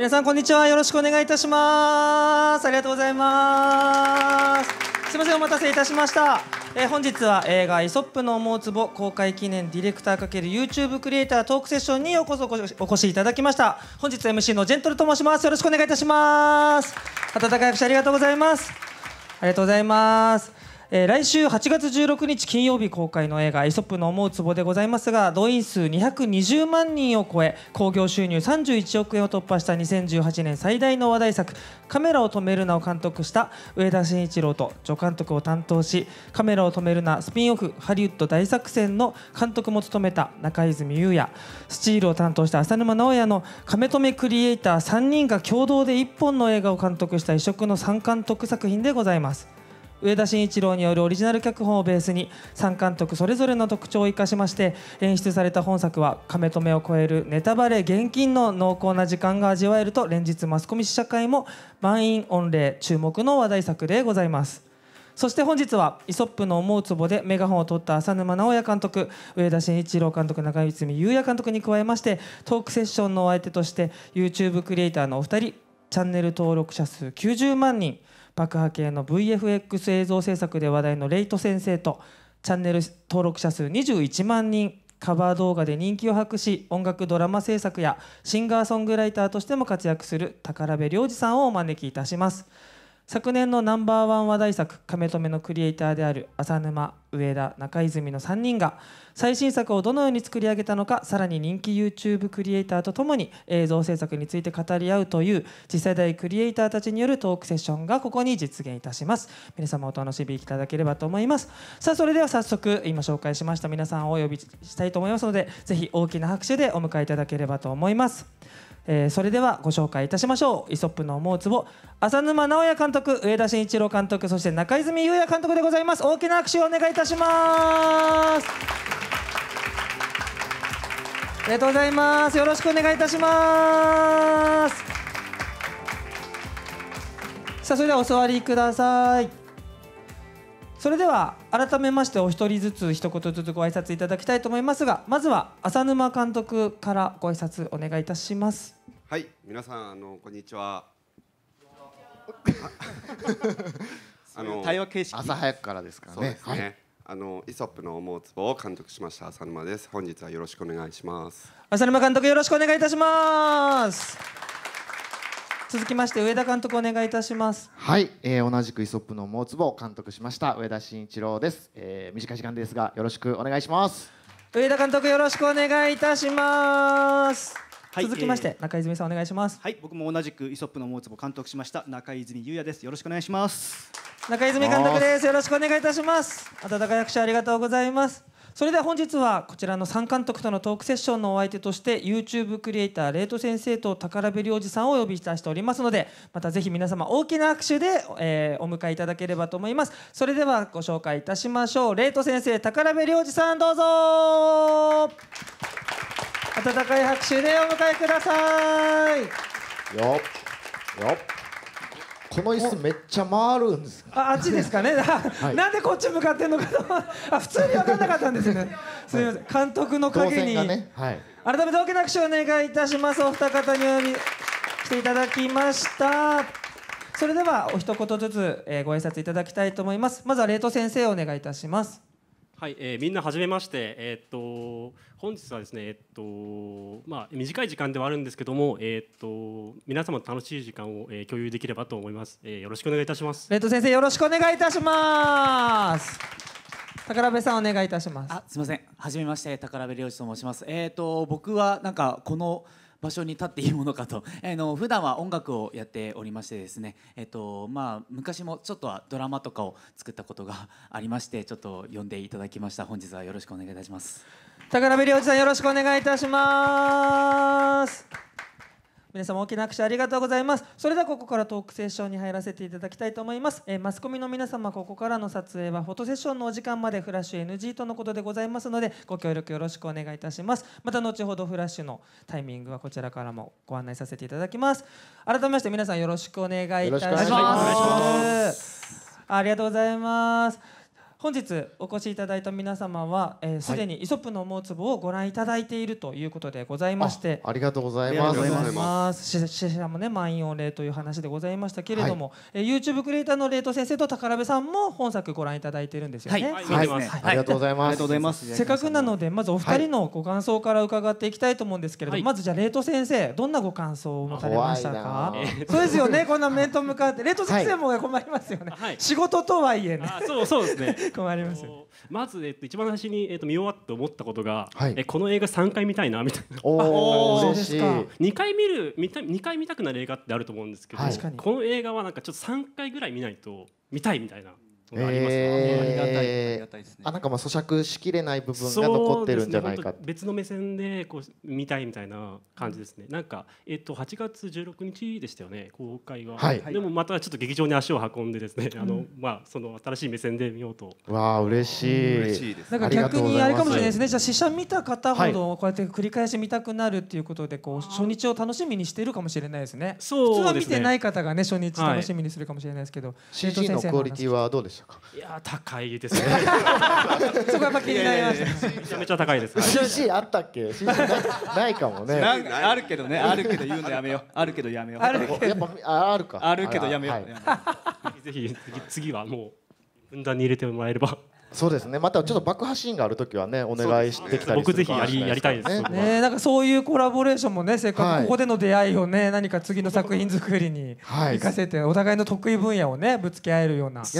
皆さんこんにちはよろしくお願いいたしますありがとうございますすいませんお待たせいたしましたえー、本日は映画「イソップの思うつぼ」公開記念ディレクターか ×YouTube クリエイタートークセッションにようこそお越しいただきました本日 MC のジェントルと申しますよろしくお願いいたします温かい拍手ありがとうございますありがとうございますえー、来週8月16日金曜日公開の映画「イソップの思う壺でございますが動員数220万人を超え興行収入31億円を突破した2018年最大の話題作「カメラを止めるな」を監督した上田慎一郎と助監督を担当し「カメラを止めるな」スピンオフハリウッド大作戦の監督も務めた中泉優也スチールを担当した浅沼直哉の亀止めクリエイター3人が共同で1本の映画を監督した異色の3監督作品でございます。上田慎一郎によるオリジナル脚本をベースに3監督それぞれの特徴を生かしまして演出された本作は亀止めを超えるネタバレ厳禁の濃厚な時間が味わえると連日マスコミ試写会も満員御礼注目の話題作でございますそして本日はイソップの思うつぼでメガホンを取った浅沼直哉監督上田慎一郎監督中泉裕也監督に加えましてトークセッションのお相手として YouTube クリエイターのお二人チャンネル登録者数90万人爆破系の VFX 映像制作で話題のレイト先生とチャンネル登録者数21万人カバー動画で人気を博し音楽ドラマ制作やシンガーソングライターとしても活躍する宝部良二さんをお招きいたします。昨年のナンバーワン話題作「亀止め」のクリエイターである浅沼上田中泉の3人が最新作をどのように作り上げたのかさらに人気 YouTube クリエイターとともに映像制作について語り合うという次世代クリエイターたちによるトークセッションがここに実現いたします皆様お楽しみいただければと思いますさあそれでは早速今紹介しました皆さんをお呼びしたいと思いますのでぜひ大きな拍手でお迎えいただければと思いますえー、それではご紹介いたしましょうイソップの思うつぼ浅沼直哉監督上田慎一郎監督そして中泉裕也監督でございます大きな拍手をお願いいたしますありがとうございますよろしくお願いいたしますさあそれではお座りくださいそれでは改めましてお一人ずつ一言ずつご挨拶いただきたいと思いますがまずは浅沼監督からご挨拶お願いいたします皆さんあのこんにちは。あの対話形式朝早くからですからね。ね。はいあのイソップの思うツボを監督しました浅沼です。本日はよろしくお願いします。浅沼監督よろしくお願いいたします続きまして上田監督お願いいたしますはい、えー同じくイソップの思うツボを監督しました上田慎一郎です、えー短い時間ですがよろしくお願いします。上田監督よろしくお願いいたしますはい、続きまして、えー、中泉さんお願いしますはい僕も同じくイソップの大坪監督しました中泉優也ですよろしくお願いします中泉監督ですよろしくお願いいたします温かい拍手ありがとうございますそれでは本日はこちらの3監督とのトークセッションのお相手として YouTube クリエイターレイト先生と宝部良二さんをお呼びいたしておりますのでまたぜひ皆様大きな拍手で、えー、お迎えいただければと思いますそれではご紹介いたしましょうレイト先生宝部良二さんどうぞ温かい拍手でお迎えください。よよこの椅子めっちゃ回るんですああっちですかね、はい、なんでこっち向かってんのかとあ普通に分かんなかったんですねすみません、監督の陰に、ねはい、改めて大きな拍手をお願いいたしますお二方にお呼していただきましたそれではお一言ずつ、えー、ご挨拶いただきたいと思いますまずはレート先生お願いいたしますはい、えー、みんなはめまして、えー、っと本日はですね、えー、っとまあ、短い時間ではあるんですけども、えー、っと皆様と楽しい時間を、えー、共有できればと思います、えー、よろしくお願いいたします。レッド先生よろしくお願いいたします。宝部さんお願いいたします。あ、すみません。初めまして、宝部良二と申します。えっ、と僕はなんかこの場所に立っていいものかと、え ー、の普段は音楽をやっておりましてですね、えーとまあ、昔もちょっとはドラマとかを作ったことがありましてちょっと呼んでいただきました本日はよろしくお願いいたします高鍋良二さんよろしくお願いいたします皆様大きな拍手ありがとうございますそれではここからトークセッションに入らせていただきたいと思います、えー、マスコミの皆様ここからの撮影はフォトセッションのお時間までフラッシュ NG とのことでございますのでご協力よろしくお願いいたしますまた後ほどフラッシュのタイミングはこちらからもご案内させていただきます改めまして皆さんよろしくお願いいたしますありがとうございます本日お越しいただいた皆様はすで、えー、に「イソップの思うつぼ」をご覧いただいているということでございましてありがとうございますありがとうございます。死者もね満員御礼という話でございましたけれども、はいえー、YouTube クリエイターのレイト先生と宝部さんも本作ご覧いただいているんですよね、はいはいはい、ありがとうございますせっかくなのでまずお二人のご感想から伺っていきたいと思うんですけれども、まずじゃあレイト先生どんなご感想を持たれましたかそうですよねこんな面と向かってレイト先生も困りますよね、仕事とはいえねそうそうですね 困りますまず、えっと、一番最初に、えっと、見終わって思ったことが、はい、えこの映画3回見たいなみたいなおおですか二回見る見た2回見たくなる映画ってあると思うんですけど、はい、この映画はなんかちょっと3回ぐらい見ないと見たいみたいなえー、あなんかまあ咀嚼しきれない部分が残ってるんじゃないか、ね、別の目線でこう見たいみたいな感じですねなんか、えっと、8月16日でしたよね公開は、はい、でもまたちょっと劇場に足を運んでですね、あの、まあ、その新しい目線で見ようとわあ嬉しい、う嬉しいですなんか逆にあれかもしれないですねじゃあ試写見た方ほどこうやって繰り返し見たくなるっていうことでこう初日を楽しみにしてるかもしれないですねそう、ね、普通は見てない方がね初日楽しみにするかもしれないですけど、はい、CG のクオリティはどうでししたかいや高いですね そこやっぱ気になりましためちゃめちゃ高いです CC あったっけないかもね あるけどねあるけど言うのやめようあるけどやめようあるけどやめよう、ぜひ次はもうふんだんに入れてもらえればそうですね。またちょっと爆破シーンがあるときはねお願いしてきたり僕ぜひやりやりたいですね。ねなんかそういうコラボレーションもねせっかくここでの出会いをね何か次の作品作りに生かせてお互いの得意分野をねぶつけ合えるような。そ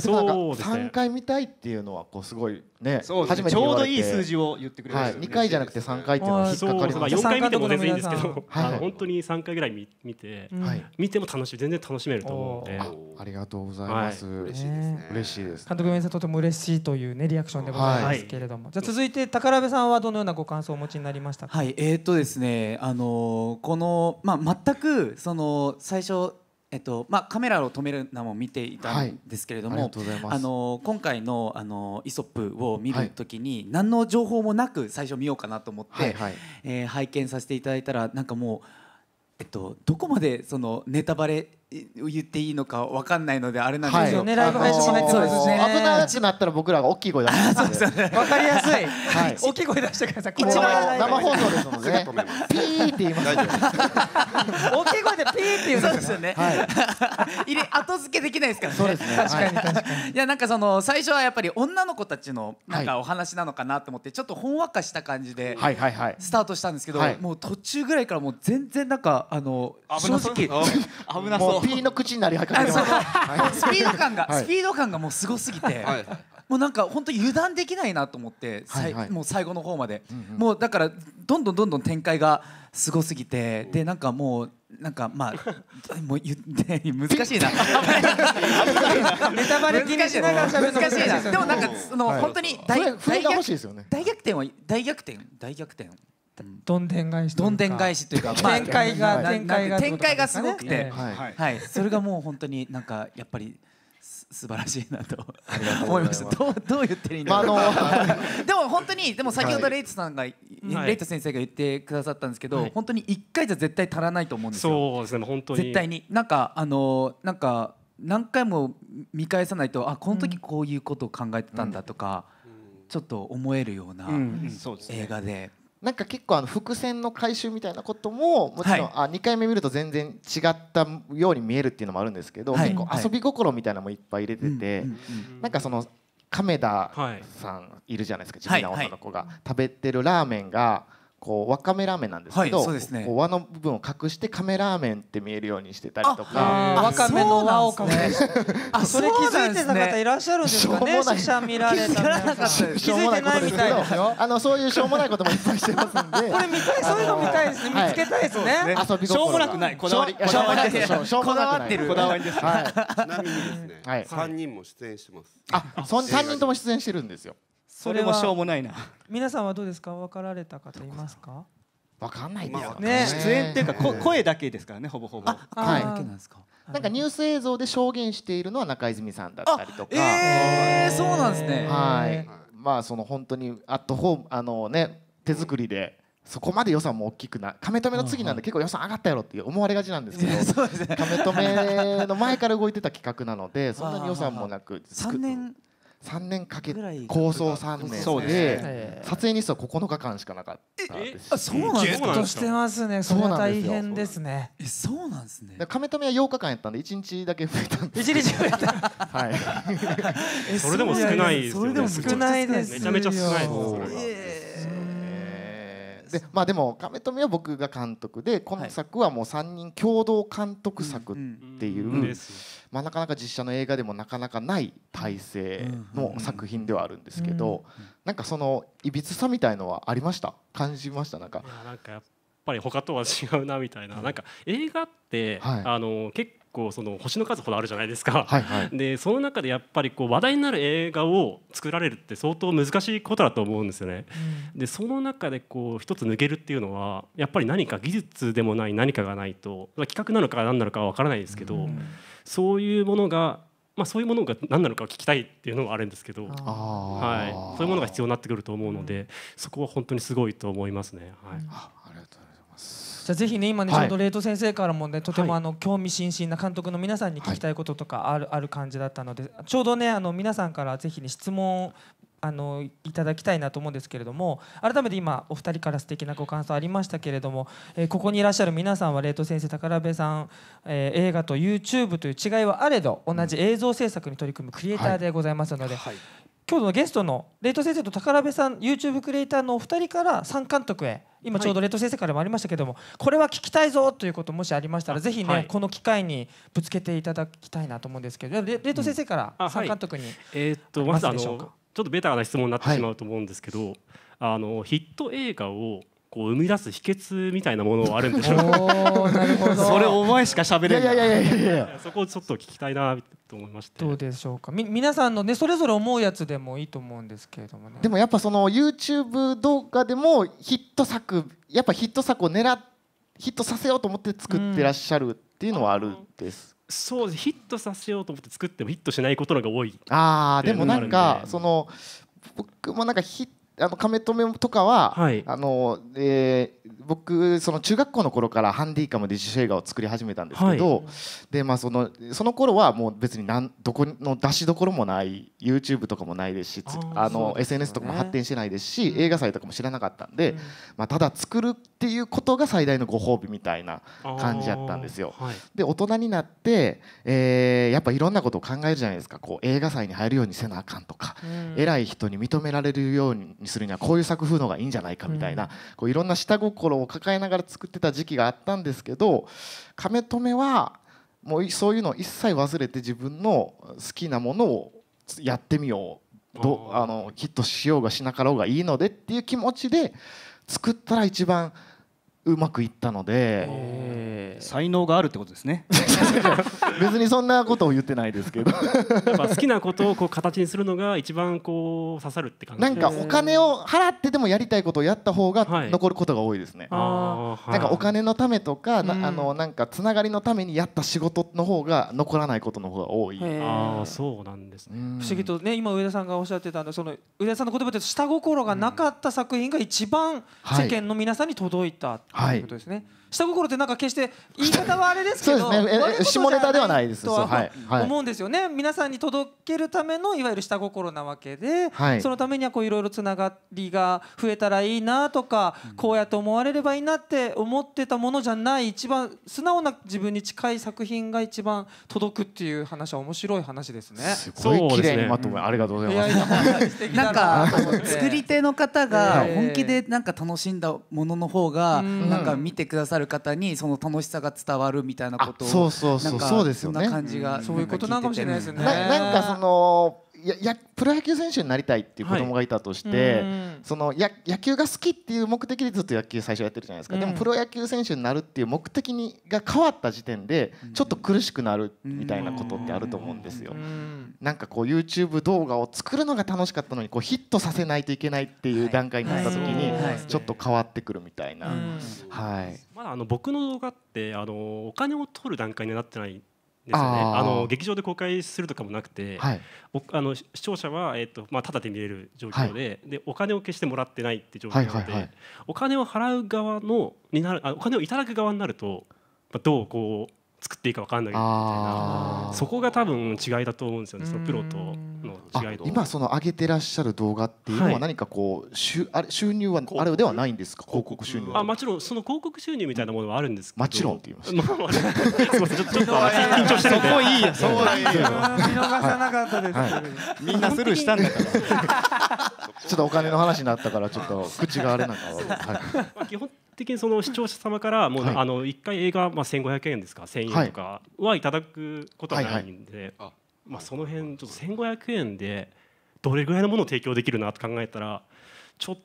うですね。三回見たいっていうのはこうすごいね、そうですねちょうどいい数字を言ってくれました、はい、回じゃなくて三回っていうのは引っかかりま4回見ても全然いいんですけど、はい、本当に三回ぐらい見見て、はい、見ても楽しい全然楽しめると思うのでありがとうございます、嬉しいですね嬉しいです監督皆さとても嬉しいというねリアクションでございますけれども、じゃ続いて宝部さんはどのようなご感想をお持ちになりましたかはいえー、っとですねあのこのまあ全くその最初えっとまあ、カメラを止めるのも見ていたんですけれども、はい、ああの今回のあのイソップを見るときに、何の情報もなく最初見ようかなと思って、はいはい、えー、拝見させていただいたらなんかもう、えっと、どこまでそのネタバレ言っていいのかわかんないのであれなんですよね。ライブ配信も入ってますね。危なくなったら僕らが大きい声出しそうですわかりやすい。大きい声出してください。一番生放送ですもんね。ピーって言います。大きい声でピーって言うんですよね。入れ後付けできないですからね。そうですね。確かに確かに。いやなんかその最初はやっぱり女の子たちのなんかお話なのかなと思ってちょっとほんわかした感じでスタートしたんですけど、もう途中ぐらいからもう全然なんかあの正直危なそう。ピーの口になりはかけスピード感が、はい、スピード感がもうすごすぎて、はい、もうなんか本当油断できないなと思って、はいはい、もう最後の方まで、うんうん、もうだからどんどんどんどん展開がすごすぎてでなんかもうなんかまあ もう言って 難しいなネタバレ気にしながら難しいなでもなんかその、本当に大,、大逆転は大逆転大逆転どんでん返しどんでん返しというか、展開が展開が展開がすごくて、はい、それがもう本当になんかやっぱり。素晴らしいなと思いました。どうどう言ってるんだろう。でも本当にでも先ほどレイトさんが、レイト先生が言ってくださったんですけど、本当に一回じゃ絶対足らないと思うんですよ。そうですね本当に。絶対になんかあのなんか何回も見返さないとあこの時こういうことを考えてたんだとか、ちょっと思えるような映画で。なんか結構あの伏線の回収みたいなことももちろん、あ2回目見ると全然違ったように見えるっていうのもあるんですけど、結構遊び心みたいなのもいっぱい入れてて、なんかその亀田さんいるじゃないですか自分の女の子が、食べてるラーメンが。こうわかめラーメンなんですけど、はいね、こう和の部分を隠してカメラーメンって見えるようにしてたりとかわかめのを隠して、あそれ気づいてた方いらっしゃるんですかね見られた気づいてないみたいあのそういうしょうもないこともいっぱいしてますんでこれ見たいそういうの見たいですね、はい、見つけたいですねですね、しょうもなくないこだわりこだわってるこだわりです、ちなみにですね三、はい、人も出演してますあ三人とも出演してるんですよそれもしょうもないな皆さんはどうですか分かられた方いますか分かんないですよね出演っていうか声だけですからねほぼほぼはいなんかニュース映像で証言しているのは中泉さんだったりとかええそうなんですねはいまあその本当にアットホームあのね手作りでそこまで予算も大きくな亀止めの次なんで結構予算上がったやろって思われがちなんですけど、亀止めの前から動いてた企画なので そんなに予算もなく3年3年かけ構想3年で撮影日数は9日間しかなかったですそうなんですかしてますねそれは大変ですねえそうなんですね亀めは8日間やったんで1日だけ増えたんです1日増えた はい それでも少ないですよねそれでも少ないですめちゃめちゃ少ないですでまあでも亀富は僕が監督で今作はもう3人共同監督作っていう、うんうんうんまあ、なかなか実写の映画でもなかなかない体制の作品ではあるんですけど、うなんかそのいびつさみたいのはありました感じましたなんか。なんかやっぱり他とは違うなみたいな、なんか映画って、はい、あの結こうその星の数ほどあるじゃないですか、はいはい、でその中でやっぱりこう話題になる映画を作られるって相当難しいことだと思うんですよね。うん、でその中でこう一つ抜けるっていうのはやっぱり何か技術でもない何かがないと企画なのか何なのかは分からないですけど、うん、そういうものがまあ、そういうものが何なのかを聞きたいっていうのはあるんですけど、はい、そういうものが必要になってくると思うので、うん、そこは本当にすごいと思いますね。はい、じゃあぜひね今ねちょうどレイト先生からもねとてもあの興味津々な監督の皆さんに聞きたいこととかあるある感じだったのでちょうどねあの皆さんからぜひね質問あのいただきたいなと思うんですけれども改めて今お二人から素敵なご感想ありましたけれども、えー、ここにいらっしゃる皆さんはレート先生宝部さん、えー、映画と YouTube という違いはあれど同じ映像制作に取り組むクリエイターでございますので、はいはい今日のゲストのレイト先生と宝部さん YouTube クリエイターのお二人から三監督へ今ちょうどレイト先生からもありましたけども、はい、これは聞きたいぞということもしありましたらぜひね、はい、この機会にぶつけていただきたいなと思うんですけどレイト先生から三監督に、えっとまずあのちょっとベタな質問になってしまうと思うんですけど、はい、あのヒット映画をこう生み出す秘訣みたいなものあるんでしょう それお前しか喋れない。いやいやいやいやそこをちょっと聞きたいなと思いまして。どうでしょうか。み皆さんのねそれぞれ思うやつでもいいと思うんですけれどもね。でもやっぱその YouTube 動画でもヒット作やっぱヒット作を狙っヒットさせようと思って作ってらっしゃるっていうのはあるんです。うん、そうヒットさせようと思って作ってもヒットしないことのが多いああでもなんかその僕もなんかヒッあの亀止めとかは、はい、あのえー、僕その中学校の頃からハンディカムで自主映画を作り始めたんですけど、はい、でまあそのその頃はもう別になんどこの出しどころもない YouTube とかもないですしあの、ね、SNS とかも発展してないですし、うん、映画祭とかも知らなかったんで、うん、まあ、ただ作るっていうことが最大のご褒美みたいな感じだったんですよ。はい、で大人になって、えー、やっぱいろんなことを考えるじゃないですかこう映画祭に入るようにせなあかんとか、うん、偉い人に認められるようにするにはこういう作風の方がいいんじゃないかみたいな、こういろんな下心を抱えながら作ってた時期があったんですけど亀止めはもうそういうのを一切忘れて自分の好きなものをやってみようどあのヒットしようがしなかろうがいいのでっていう気持ちで作ったら一番。うまくいったので才能があるってことですね 別にそんなことを言ってないですけど やっぱ好きなことをこう形にするのが一番こう刺さるって感じなんかお金を払ってでもやりたいことをやった方が残ることが多いですね、はい、なんかお金のためとか、うあのなんかつながりのためにやった仕事の方が残らないことの方が多いああそうなんですね、不思議とね今上田さんがおっしゃってたその上田さんの言葉で下心がなかった作品が一番世間の皆さんに届いたってということですね。下心ってなんか決して言い方はあれですけどね、下ネタではないですとは思うんですよね、はい、皆さんに届けるためのいわゆる下心なわけで、はい、そのためにはこういろいろつながりが増えたらいいなとか、うん、こうやって思われればいいなって思ってたものじゃない一番素直な自分に近い作品が一番届くっていう話は面白い話ですね。すごい綺麗にまとめ、うん、ありがとうございます。いやなんか作り手の方が本気でなんか楽しんだものの方がなんか見てくださるる方にその楽しさが伝わるみたいなことをそうそうそうそうですよね。そういうことなんかもしれないですね。なんかそのややプロ野球選手になりたいっていう子供がいたとして、はい、そのや野球が好きっていう目的でずっと野球最初やってるじゃないですか、うん、でもプロ野球選手になるっていう目的にが変わった時点でちょっと苦しくなるみたいなことってあると思うんですよ。ん、なんかこう YouTube 動画を作るのが楽しかったのにこうヒットさせないといけないっていう段階になった時にちょっと変わってくるみたいな。はい、はい、まだあの僕の動画ってあのお金を取る段階になってないですよねあの劇場で公開するとかもなくて、はい、あの視聴者は、えーとまあ、ただで見れる状況ではい、でお金を消してもらってないって状況で、はいはいはい、お金を払う側のになるあお金をいただく側になると、まあ、どうこう作っていいか分かんないみたいなそこが多分違いだと思うんですよねそのプロとの違い今その上げてらっしゃる動画っていうのは何かこう収あれ収入はあれではないんですか広告収入あもちろんその広告収入みたいなものはあるんですけどもちろんって言いましたすませんちょっと緊張してるんでそこいいやそうなんよ見逃さなかったです、はいはい、みんなスルーしたんだからちょっとお金の話になったからちょっと口があれなんかは、いまあ、基本的にその視聴者様からもう、はい、あの1回映画、まあ、1500円ですか1000円とかはいただくことはないんで、はいはい、まあ、その辺ちょっと1500円でどれぐらいのものを提供できるなと考えたらちょっ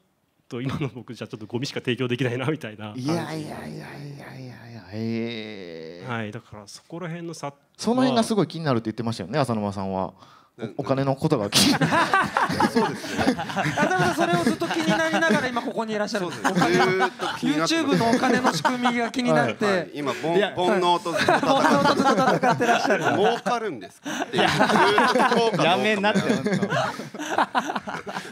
と今の僕じゃちょっとゴミしか提供できないなみたいな。いやいやいやいやいやいやいやはいだからそこら辺の差。その辺がすごい気になるって言ってましたよね浅沼さんは。お金のことが気になる そうですねだからそれをずっと気になりながら今ここにいらっしゃるんですお金 YouTube のお金の仕組みが気になって、はいはい、今煩悩とずっと戦ってらっしゃる儲かるんですかってやめなって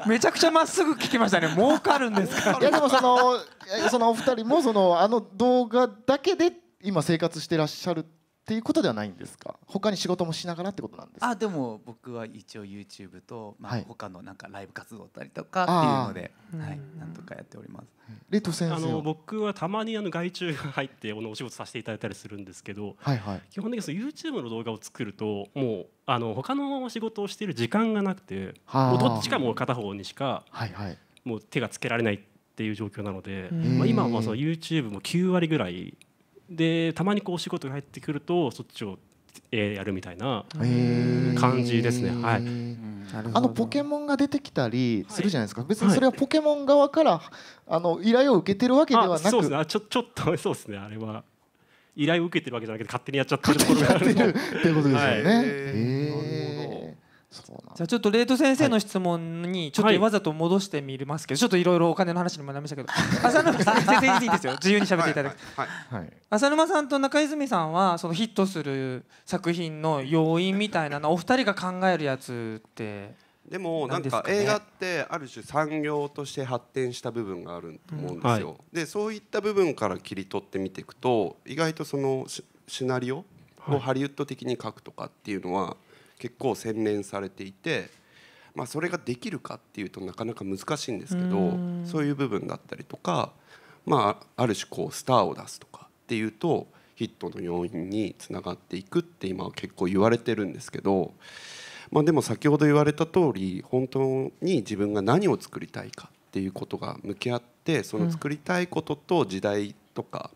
めちゃくちゃまっすぐ聞きましたね儲かるんですかいやでもそのそのお二人もそのあの動画だけで今生活してらっしゃるっていうことではないんですか他に仕事もしながらってことなんですあでも僕は一応 YouTube と、まあ、他のなんかライブ活動だったりとかっていうので、はい、なんとかやっておりますレト先生あの僕はたまにあの外注が入ってお仕事させていただいたりするんですけど、はいはい、基本的にその YouTube の動画を作るともうあの他の仕事をしている時間がなくてもうどっちかも片方にしか、はいはい、もう手がつけられないっていう状況なので、まあ、今はその YouTube も9割ぐらいでたまにこうお仕事が入ってくるとそっちを、えやるみたいな感じですね。はい、あのポケモンが出てきたりするじゃないですか、はい、別にそれはポケモン側から、あの依頼を受けてるわけではなくそうですねちょ ちょっとそうですねあれは依頼を受けてるわけじゃなくて勝手にやっちゃってるところがあるってことですよね。はい、えーじゃあちょっとレート先生の質問にちょっとわざと戻してみますけど、ちょっといろいろお金の話にもなりましたけど浅沼さん先生いいですよ自由に喋っていただく、浅沼さんと中泉さんはそのヒットする作品の要因みたいなのお二人が考えるやつってでもなんか映画ってある種産業として発展した部分があると思うんですよ、でそういった部分から切り取って見ていくと意外とそのシナリオをハリウッド的に書くとかっていうのは結構洗練されていて、まあ、それができるかっていうとなかなか難しいんですけどそういう部分だったりとか、まあ、ある種こうスターを出すとかっていうとヒットの要因につながっていくって今は結構言われてるんですけど、まあ、でも先ほど言われた通り本当に自分が何を作りたいかっていうことが向き合ってその作りたいことと時代とか、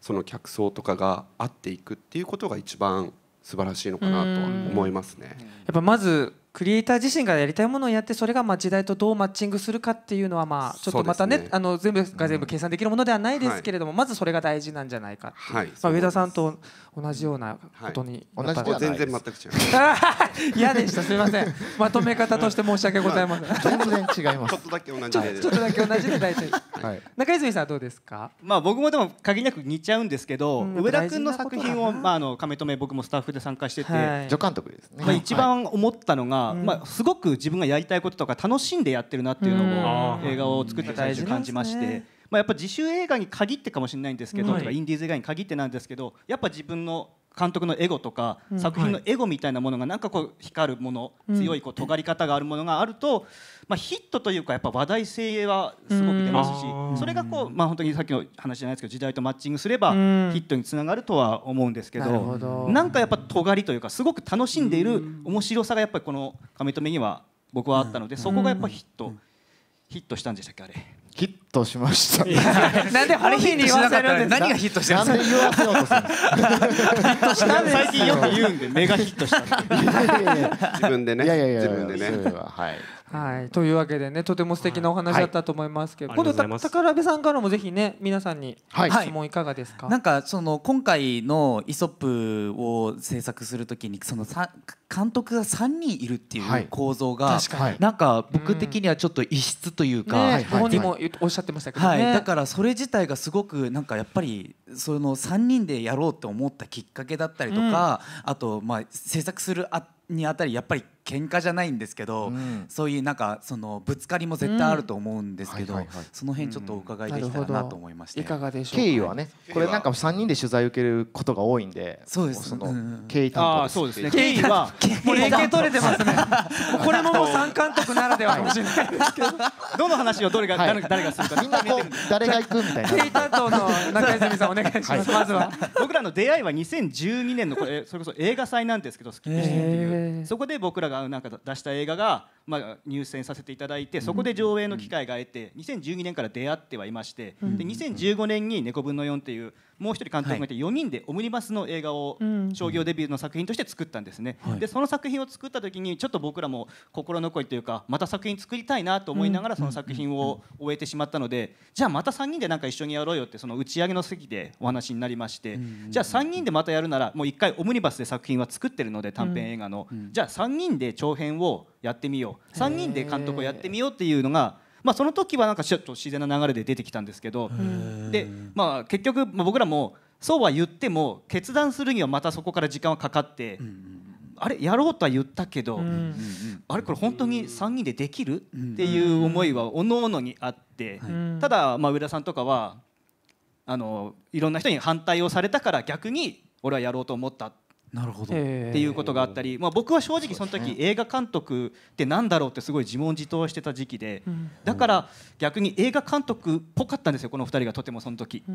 その客層とかが合っていくっていうことが一番素晴らしいのかなと思いますね。やっぱまずクリエイター自身がやりたいものをやってそれがまあ時代とどうマッチングするかっていうのはまあちょっとまたね、ね、あの全部が全部計算できるものではないですけれども、うんはい、まずそれが大事なんじゃないか、はい、まあ、上田さんと同じようなことに、はい、同じ全然全く違う 嫌でしたすみませんまとめ方として申し訳ございません、全然違いますちょっとだけ同じちょっとだけ同じで大体、はい、中泉さんどうですかまあ僕もでも限りなく似ちゃうんですけど、うん、上田君の作品をまああの亀め僕もスタッフで参加してて、はい、助監督ですね、まあ、一番思ったのが、まあすごく自分がやりたいこととか楽しんでやってるなっていうのを映画を作って最中感じまして、まあ、やっぱ自主映画に限ってかもしれないんですけど、はい、とかインディーズ映画に限ってなんですけどやっぱ自分の監督のエゴとか、うん、作品のエゴみたいなものがなんかこう光るもの、強いこう尖り方があるものがあると、まあ、ヒットというかやっぱ話題性はすごく出ますし、それがこう、まあ、本当にさっきの話じゃないですけど時代とマッチングすればヒットにつながるとは思うんですけどどなんかやっぱ尖りというかすごく楽しんでいる面白さがやっぱりこの「亀止め」には僕はあったので、そこがやっぱヒット、ヒットしたんでしたっけあれ。ヒットしました。なんであれに言わせるった何がヒットしてんですか。言わせようとする最近よく言うんで目がヒットした。自分でね。いやいやいや自分でね。はい。はい、というわけでねとても素敵なお話だったと思いますけど、はい、今度宝部さんからもぜひね皆さんに質問いかがですか、はい、なんかその今回の「イソップ」を制作するときにその監督が3人いるっていう構造が、はい、なんか僕的にはちょっと異質というか、うんね、本人もおっしゃってましたけど、ね、だからそれ自体がすごくなんかやっぱりその3人でやろうと思ったきっかけだったりとか、あとまあ制作するあにあたりやっぱり喧嘩じゃないんですけど、そういうなんかそのぶつかりも絶対あると思うんですけど、その辺ちょっとお伺いできたらなと思いまして、いかがでしょう経緯はねこれなんか3人で取材受けることが多いんでそうですその経緯担当ですね経緯はもう連携取れてますねこれももう3監督ならではかもしれないですけどどの話をどれが、誰がするかみんなこう誰が行くみたいな経緯担当の中泉さん願いします、はい、まずは僕らの出会いは2012年のこれそれこそ映画祭なんですけどスキップシっていう、そこで僕らがなんか出した映画がまあ、入選させていただいてそこで上映の機会が得て2012年から出会ってはいましてで2015年に「猫分の4」っていうもう一人監督がいて4人でオムニバスの映画を商業デビューの作品として作ったんですね、でその作品を作った時にちょっと僕らも心残りというかまた作品作りたいなと思いながらその作品を終えてしまったのでじゃあまた3人でなんか一緒にやろうよってその打ち上げの席でお話になりましてじゃあ3人でまたやるならもう1回オムニバスで作品は作ってるので短編映画のじゃあ3人で長編をやってみよう3人で監督をやってみようっていうのが。まあ、その時はなんかちょっと自然な流れで出てきたんですけどで、まあ、結局、まあ、僕らもそうは言っても決断するにはまたそこから時間はかかって、うん、あれやろうとは言ったけど、うん、あれこれ本当に3人でできる、うん、っていう思いはおのおのにあって、ただ、まあ、上田さんとかはあのいろんな人に反対をされたから逆に俺はやろうと思ったなるほど、っていうことがあったり、まあ、僕は正直その時映画監督ってなんだろうってすごい自問自答してた時期で、だから逆に映画監督っぽかったんですよこの2人がとてもその時、そ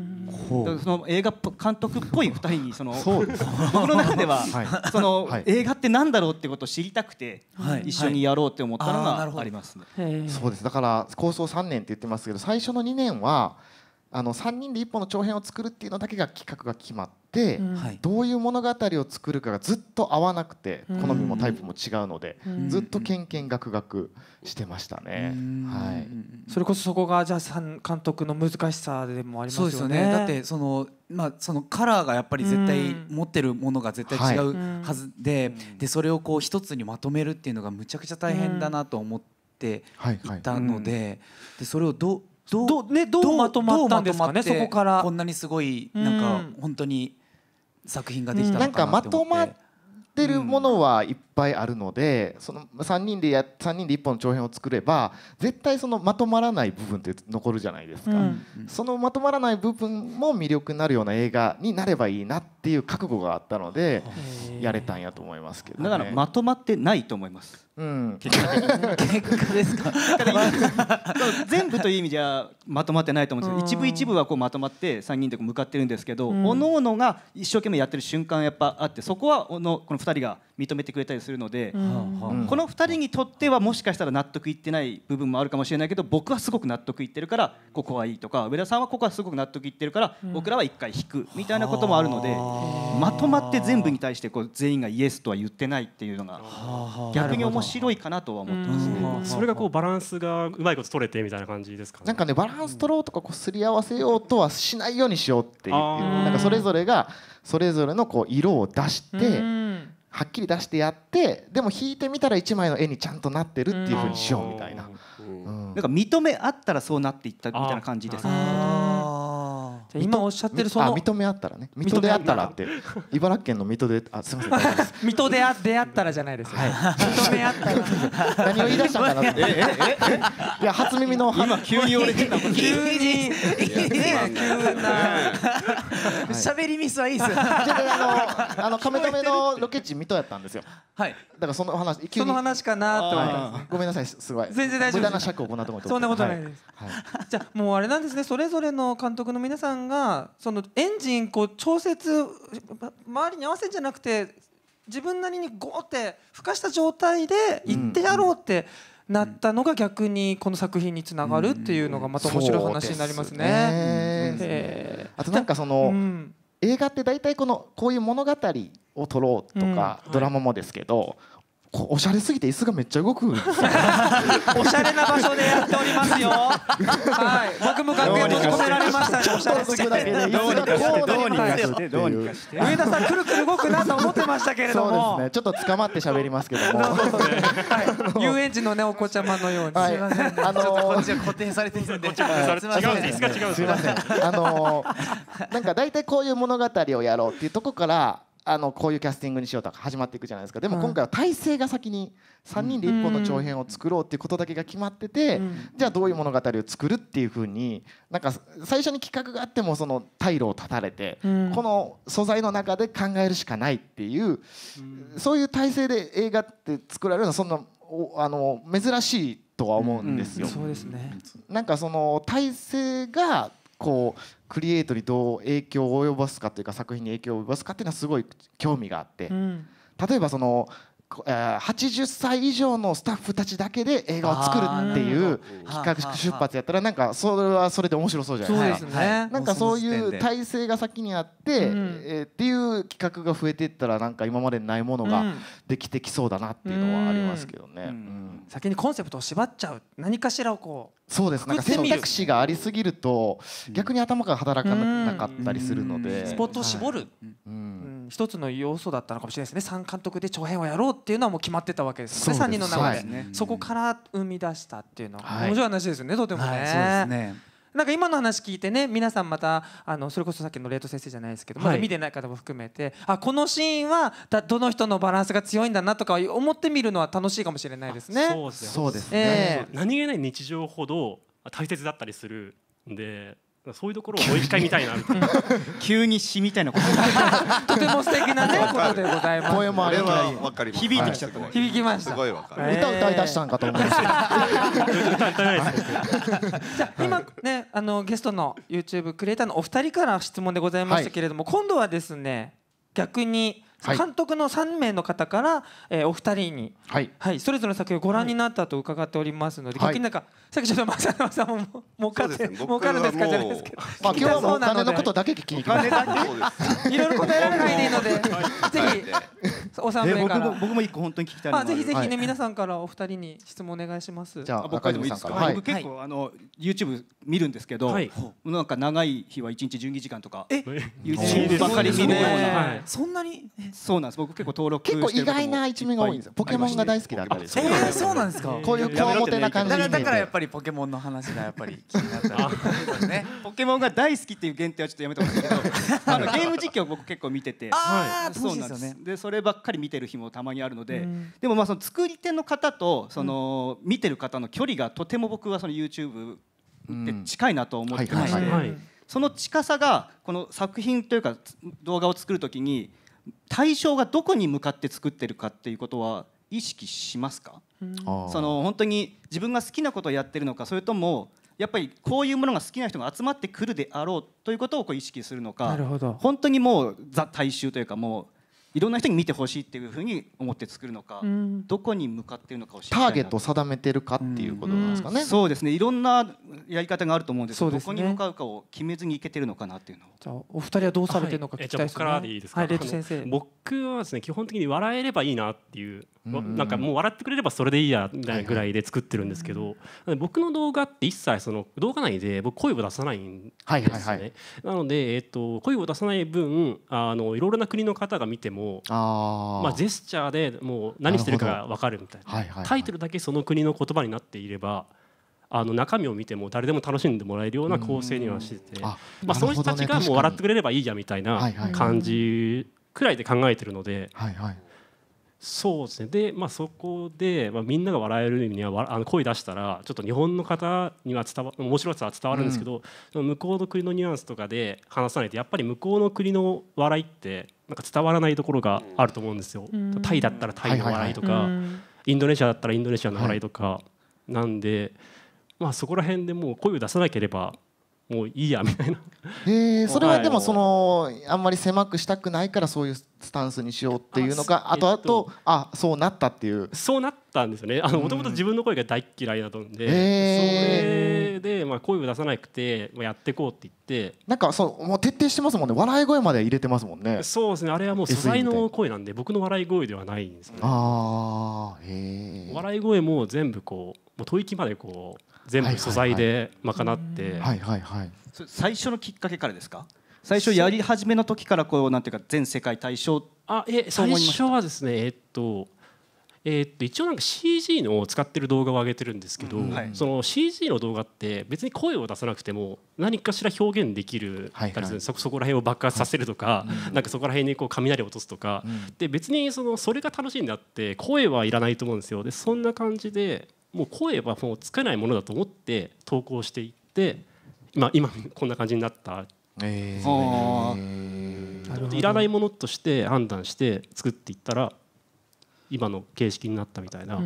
の映画監督っぽい2人にその 僕の中では、その映画ってなんだろうってことを知りたくて、一緒にやろうって思ったのがあります、ねそうですだから構想3年って言ってますけど最初の2年はあの3人で1本の長編を作るっていうのだけが企画が決まって、うん、どういう物語を作るかがずっと合わなくて、うん、好みもタイプも違うので、うん、ずっとけんけんがくがくしてましたね、はい、それこそそこがじゃあ監督の難しさでもありますよね、ね、だってそのまあ、そのカラーがやっぱり絶対持ってるものが絶対違うはずではい、でそれをこう一つにまとめるっていうのがむちゃくちゃ大変だなと思っていたので,、でそれをどうどうねどうまとまったんですかねそこからこんなにすごいなんか本当に作品ができたのかなって思って、うん、なんかまとまってるものはいっぱいあるのでその3人でや人で1本の長編を作れば絶対そのまとまらない部分って残るじゃないですか、うん、そのまとまらない部分も魅力になるような映画になればいいなっていう覚悟があったのでやれたんやと思いますけど、ね、だからまとまってないと思います。うん、結果ですか全部という意味じゃまとまってないと思うんですけど、一部一部はこうまとまって3人で向かってるんですけど、うん、各々が一生懸命やってる瞬間やっぱあってそこはのこの2人が認めてくれたりするので、この2人にとってはもしかしたら納得いってない部分もあるかもしれないけど僕はすごく納得いってるからここはいいとか上田さんはここはすごく納得いってるから僕らは1回引くみたいなこともあるので、まとまって全部に対してこう全員がイエスとは言ってないっていうのが逆に面白いかなとは思ってますね。それがこうバランスがうまいこと取れてみたいな感じですか、ね、なんかねバランス取ろうとかこうすり合わせようとはしないようにしようっていうなんかそれぞれがそれぞれのこう色を出して。はっきり出してやってでも引いてみたら1枚の絵にちゃんとなってるっていうふうにしようみたいな、なんか認め合ったらそうなっていったみたいな感じです今おっしゃってるその認め合ったらね認め合ったらって茨城県の水戸であすみません水戸で出会ったらじゃないですよ、認め合ったら何を言い出したんだなっていや初耳の今急に俺急にね。急な。喋りミスはいいですよ。あのあのカメカメのロケ地水戸やったんですよ。はい。だからその話その話かなと思った。ごめんなさいすごい。全然大丈夫。無駄な尺をこんなところそんなことないです。じゃもうあれなんですね。それぞれの監督の皆さんがそのエンジンこう調節周りに合わせじゃなくて自分なりにゴーってふかした状態で行ってやろうって。うんうんなったのが逆にこの作品につながるっていうのがまた面白い話になりますね。あとなんかその、うん、映画って大体このこういう物語を撮ろうとか、うんはい、ドラマもですけどおしゃれすぎて椅子がめっちゃ動く おしゃれな場所でやっておりますよはい僕も楽屋閉じ込められましたねおしゃれすぎてどうにかうにかしてど上田さんくるくる動くなと思ってましたけれどもそうですねちょっと捕まって喋りますけども、はい 遊園地のねお子ちゃまのように、はい、すいませんあのー、こっちが固定されてるんで違うんですか違うすいませんあのー、なんかだいたいこういう物語をやろうっていうとこからあのこういうキャスティングにしようとか始まっていくじゃないですかでも今回は体制が先に3人で1本の長編を作ろうっていうことだけが決まってて、じゃあどういう物語を作るっていうふうになんか最初に企画があってもその退路を断たれて、この素材の中で考えるしかないっていう、そういう体制で映画って作られるのはそんなあの珍しいとは思うんですよ。なんかその体制がこうクリエイトにどう影響を及ぼすかというか作品に影響を及ぼすかっていうのはすごい興味があって、例えばその80歳以上のスタッフたちだけで映画を作るっていう企画出発やったらなんかそれはそれで面白そうじゃないですか、なんかそういう体制が先にあって、えっていう企画が増えていったらなんか今までにないものができてきそうだなっていうのはありますけどね、先にコンセプトを縛っちゃう何かしらをこうそうですなんか選択肢がありすぎると逆に頭が働かなかったりするので、スポットを絞る、うん、一つの要素だったのかもしれないですね3監督で長編をやろうっていうのはもう決まってたわけですもんね3人の中で、ね、そこから生み出したっていうのは、面白い話ですよねとてもね。はいはい、そうですねなんか今の話聞いてね皆さんまたあのそれこそさっきのレート先生じゃないですけど、まだ見てない方も含めて、あこのシーンはだどの人のバランスが強いんだなとか思ってみるのは楽しいかもしれないですね。そうですね、えー、何気ない日常ほど大切だったりするんでそういうところをもう一回見たいな 急に詩みたいなこと とても素敵なねことでございます声もあれはか響いてきちゃった、ねはい、響きましたすごいわかる、えー、歌歌い出したんかと思いました じゃ今ねあのゲストの YouTube クリエイターのお二人から質問でございましたけれども、はい、今度はですね逆に監督の3名の方から、えー、お二人に、はいはい、それぞれの作品をご覧になったと伺っておりますので、はい、逆になんかさっきちょっと正山さんも儲かって儲かるんですかじゃないですけど、まあ、今日はお金のことだけ聞きに行きます。いろいろ答えられないでいいのでぜひお三名から、えー、僕も僕も一個本当に聞きたいのあぜひぜひね、皆さんからお二人に質問お願いします。じゃあ僕でもいいですか。はい、僕結構、あの YouTube 見るんですけど、なんか長い日は一日準備時間とか YouTube ばっかり見るような、そんなにそうなんです僕結構登録結構意外な一面が多いんですよポケモンが大好きだったりえー、そうなんですかこういうこもてな感じだからやっぱりポケモンの話がやっぱり気になったね、ポケモンが大好きっていう限定はちょっとやめてほしいけど あのゲーム実況僕結構見ててああそうなんですねでそればっかり見てる日もたまにあるのででもまあその作り手の方とその見てる方の距離がとても僕はその YouTube って近いなと思ってましてその近さがこの作品というか動画を作るときに対象がどこに向かって作ってるかっていうことは意識しますか、うん、その本当に自分が好きなことをやってるのかそれともやっぱりこういうものが好きな人が集まってくるであろうということをこう意識するのか本当にもうザ大衆というかもういろんな人に見てほしいっていうふうに思って作るのか、うん、どこに向かっているのかをターゲットを定めてるかっていうことなんですかね、うんうん、そうですねいろんなやり方があると思うんですけど、ね、どこに向かうかを決めずにいけてるのかなっていうのじゃあお二人はどうされてるのか聞きたいですね、はい、でいいですか、はい、僕はですね基本的に笑えればいいなっていうなんかもう笑ってくれればそれでいいやみたいなぐらいで作ってるんですけど、僕の動画って一切その動画内で僕声を出さないんですね、なので、えっと、声を出さない分あのいろいろな国の方が見てもあ、まあ、ジェスチャーでもう何してるか分かるみたいな、はいはい、タイトルだけその国の言葉になっていればあの中身を見ても誰でも楽しんでもらえるような構成にはしてて、あまあ、その人たちがもう笑ってくれればいいやみたいな感じくらいで考えてるので。はいはいそうですねで、まあ、そこで、まあ、みんなが笑えるにはあの声出したらちょっと日本の方には伝わ面白さは伝わるんですけど、うん、向こうの国のニュアンスとかで話さないとやっぱり向こうの国の笑いってなんか伝わらないところがあると思うんですよ。タイだったらタイの笑いとか、インドネシアだったらインドネシアの笑いとか、なんで、まあ、そこら辺でもう声を出さなければもういいやみたいな。えー、それはでもそのあんまり狭くしたくないからそういうスタンスにしようっていうのかあとあと、あそうなったっていうそうなったんですよねもともと自分の声が大嫌いだったんで、えー、それで、まあ、声を出さなくて、やっていこうって言ってなんかそうもう徹底してますもんね笑い声まで入れてますもんねそうですねあれはもう素材の声なんで僕の笑い声ではないんですねあ、えー、笑い声も全部こうもう吐息までこう全部素材で賄って、はいはいはい、最初のきっかけからですか最初やり始めの時からこうなんていうか全世界対象あえ最初はですねえっとえっと一応なんか CG の使ってる動画を上げてるんですけど、はい、その CG の動画って別に声を出さなくても何かしら表現できる、はいはい、そそこら辺を爆発させるとか、はい、なんかそこら辺にこう雷を落とすとか、うん、で別にそのそれが楽しいんであって声はいらないと思うんですよでそんな感じでもう声はもうつかないものだと思って投稿していって今今こんな感じになったえー、いらないものとして判断して作っていったら今の形式になったみたいな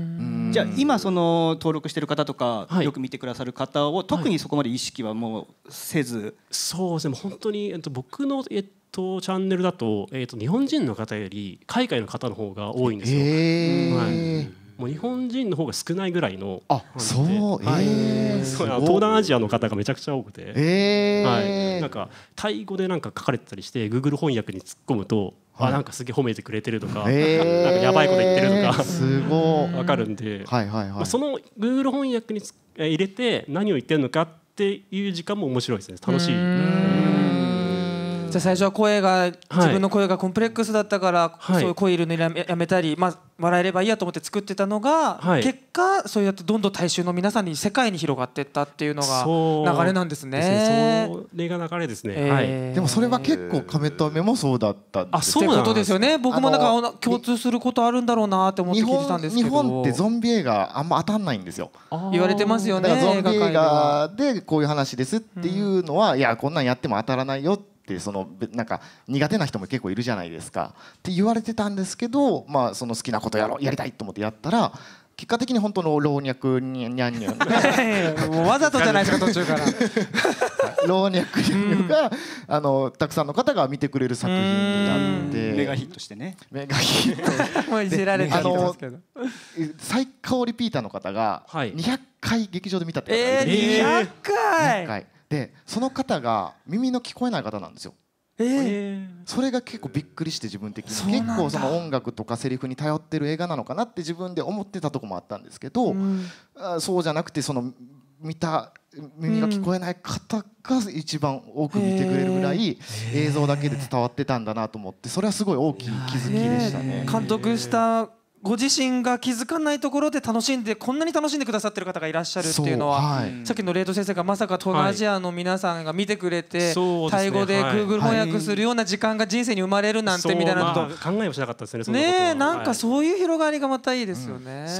じゃあ今その登録してる方とか、よく見てくださる方を特にそこまで意識はもうせず、はいはい、そうですね本当に、えっと、僕の、えっと、チャンネルだと,、えっと日本人の方より海外の方の方が多いんですよ。はいもう日本人の方が少ないぐらいのあそう、はい、そう東南アジアの方がめちゃくちゃ多くて、はい、なんかタイ語でなんか書かれてたりして Google 翻訳に突っ込むとあなんかすげえ褒めてくれてるとか、なんかやばいこと言ってるとかすごわかるんで、はいはいはいその Google 翻訳に入れて何を言ってるのかっていう時間も面白いですね楽しい。じゃあ最初は声が自分の声がコンプレックスだったから、はい、そういう声いるのやめやめたり、まあ、笑えればいいやと思って作ってたのが、はい、結果そうやってどんどん大衆の皆さんに世界に広がっていったっていうのが流れなんですね。それ流れですね、でもそれは結構亀とめもそうだったあそうなんことですよね僕もなんかあの共通することあるんだろうなって思って聞いてたんですけど日本ってゾンビ映画あんま当たんないんですよ。言われてますよねゾンビ映画でこういう話ですっていうのは、うん、いやこんなんやっても当たらないよってってそのなんか苦手な人も結構いるじゃないですかって言われてたんですけど、まあ、その好きなことやろうやりたいと思ってやったら結果的に本当の老若にゃんにゃん もうわざとじゃないですか途中から 老若にゃんにゃんが、あのたくさんの方が見てくれる作品になってメガヒットしてねメガヒット もういじられちゃってますけど最高リピーターの方が200回劇場で見たって方がいて、えー、200回 ,200 回でその方が耳の聞こえない方なんですよ。えー、それが結構びっくりして自分的に結構その音楽とかセリフに頼ってる映画なのかなって自分で思ってたとこもあったんですけど、うん、そうじゃなくてその見た耳が聞こえない方が一番多く見てくれるぐらい映像だけで伝わってたんだなと思ってそれはすごい大きい気づきでしたね。監督したご自身が気づかないところで楽しんでこんなに楽しんでくださってる方がいらっしゃるっていうのは、はい、さっきのレート先生がまさか東南アジアの皆さんが見てくれて、はい、タイ語で Google 翻訳するような時間が人生に生まれるなんてみたいなこと、まあ、考えもしなかったですねねなんかそういう広がりがまたいいですよね、うん、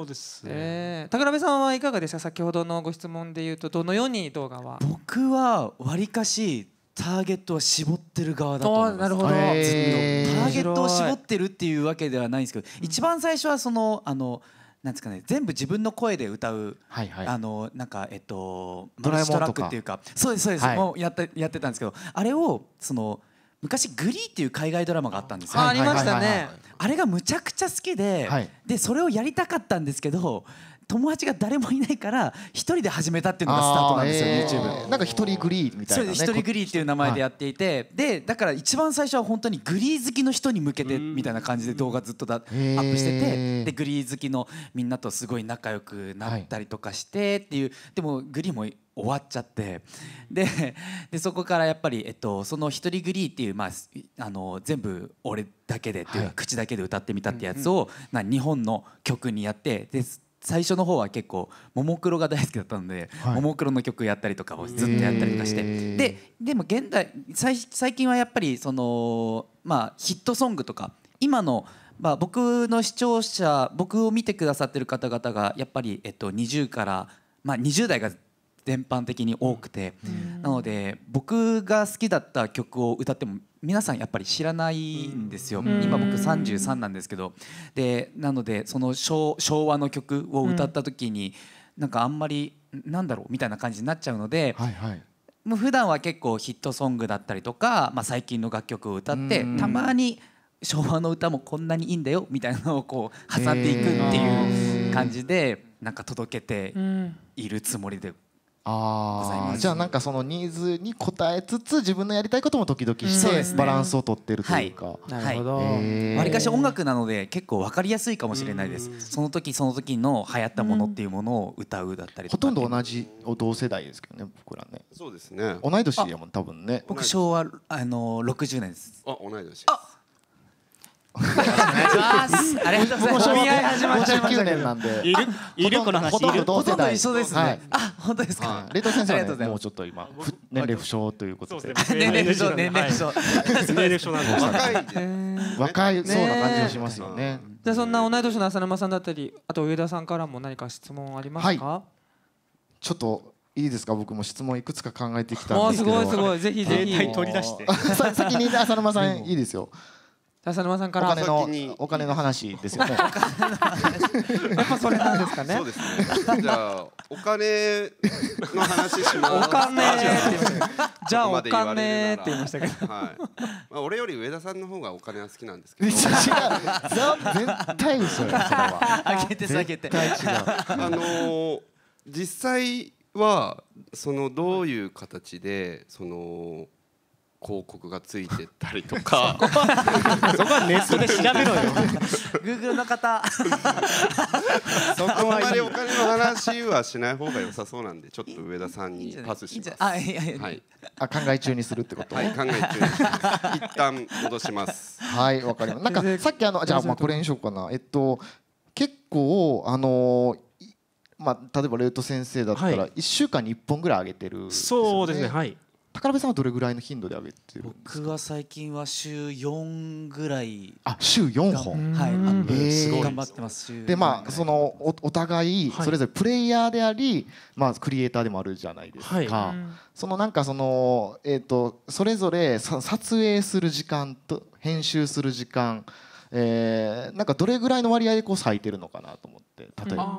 そうですね、えー、高鍋さんはいかがでした先ほどのご質問で言うとどのように動画は僕はわりかしターゲットは絞ってる側だと思いますなるほどターゲットを絞ってるっていうわけではないんですけど一番最初はそのあのなんですかね全部自分の声で歌う、はいはい、あのなんかえっとドラえもんとかっていうかそうですそうです、はい、もうやってやってたんですけどあれをその昔グリーっていう海外ドラマがあったんですよありましたねあれがむちゃくちゃ好きで、はい、でそれをやりたかったんですけど友達が誰もいないから一人で始めたっていうのがスタートなんですよ、えー、YouTube なんか一人グリーみたいな、ね、一人グリーっていう名前でやっていて、はい、でだから一番最初は本当にグリー好きの人に向けてみたいな感じで動画ずっとだ、アップしててでグリー好きのみんなとすごい仲良くなったりとかしてっていう、はい、でもグリーも終わっちゃってででそこからやっぱり、えっと、その「一人グリー」っていう、まあ、あの全部俺だけでっていう、はい、口だけで歌ってみたってやつを、うんうん、な日本の曲にやってで最初の方は結構ももクロが大好きだったので、ももクロの曲やったりとかをずっとやったりとかしてででも現代最近はやっぱりその、まあ、ヒットソングとか今の、まあ、僕の視聴者僕を見てくださってる方々がやっぱり、えっと、20から、まあ、20代が全般的に多くて、なので僕が好きだった曲を歌っても皆さんやっぱり知らないんですよ、今僕33なんですけどでなのでその昭和の曲を歌った時に、なんかあんまりなんだろうみたいな感じになっちゃうので。はいはいもう普段は結構ヒットソングだったりとか、まあ、最近の楽曲を歌ってたまに昭和の歌もこんなにいいんだよみたいなのをこう挟んでいくっていう感じでなんか届けているつもりであじゃあなんかそのニーズに応えつつ自分のやりたいことも時々してバランスをとってるというか、なるほどわり、かし音楽なので結構分かりやすいかもしれないですその時その時の流行ったものっていうものを歌うだったりとかほとんど同じ同世代ですけどね僕らねそうですね同い年やもん多分ね僕昭和あの60年ですあ同い年あお願いします。ありがとうございます。五十九年なんで。いるいるこの話。ほとんど同世代。一緒ですね。あ本当ですか。レト先生もうちょっと今年齢不詳ということで。年齢不詳年齢不詳。年齢不詳なんで。若いそうな感じがしますよね。じゃそんな同い年の浅沼さんだったり、あと上田さんからも何か質問ありますか。ちょっと。いいですか僕も質問いくつか考えてきたんですけどすごいすごいぜひぜひ取り出して 先に浅沼さんいいですよ笹沼さんからお金のお金の話ですよね。やっぱそれなんですかね。そうですね。じゃあお金の話します。お金じゃあお金って言いましたけど。はい。まあ俺より上田さんの方がお金は好きなんですけど。違う。絶対嘘よそれは。上げて下げて。絶対あの実際はそのどういう形でその。広告がついてたりとか そこはネットで調べろよ Google の方 そこはあまりお金の話はしない方が良さそうなんでちょっと上田さんにパスしますあいやいはい、あ考え中にするってことはい考え中に一旦戻しますはいわかりますなんかさっきあのじゃあまあこれにしようかなえっと結構あのまあ、例えばレート先生だったら1週間に1本ぐらい上げてる、ねそうですねはい高部さんはどれぐらいの頻度で上げてる僕は最近は週4ぐらいあ週4本はい頑張ってますでまあそのおお互いそれぞれプレイヤーであり、まあ、クリエイターでもあるじゃないですか、はい、そのなんかその、えーと、それぞれさ撮影する時間と編集する時間、えー、なんかどれぐらいの割合でこう咲いてるのかなと思って例えば。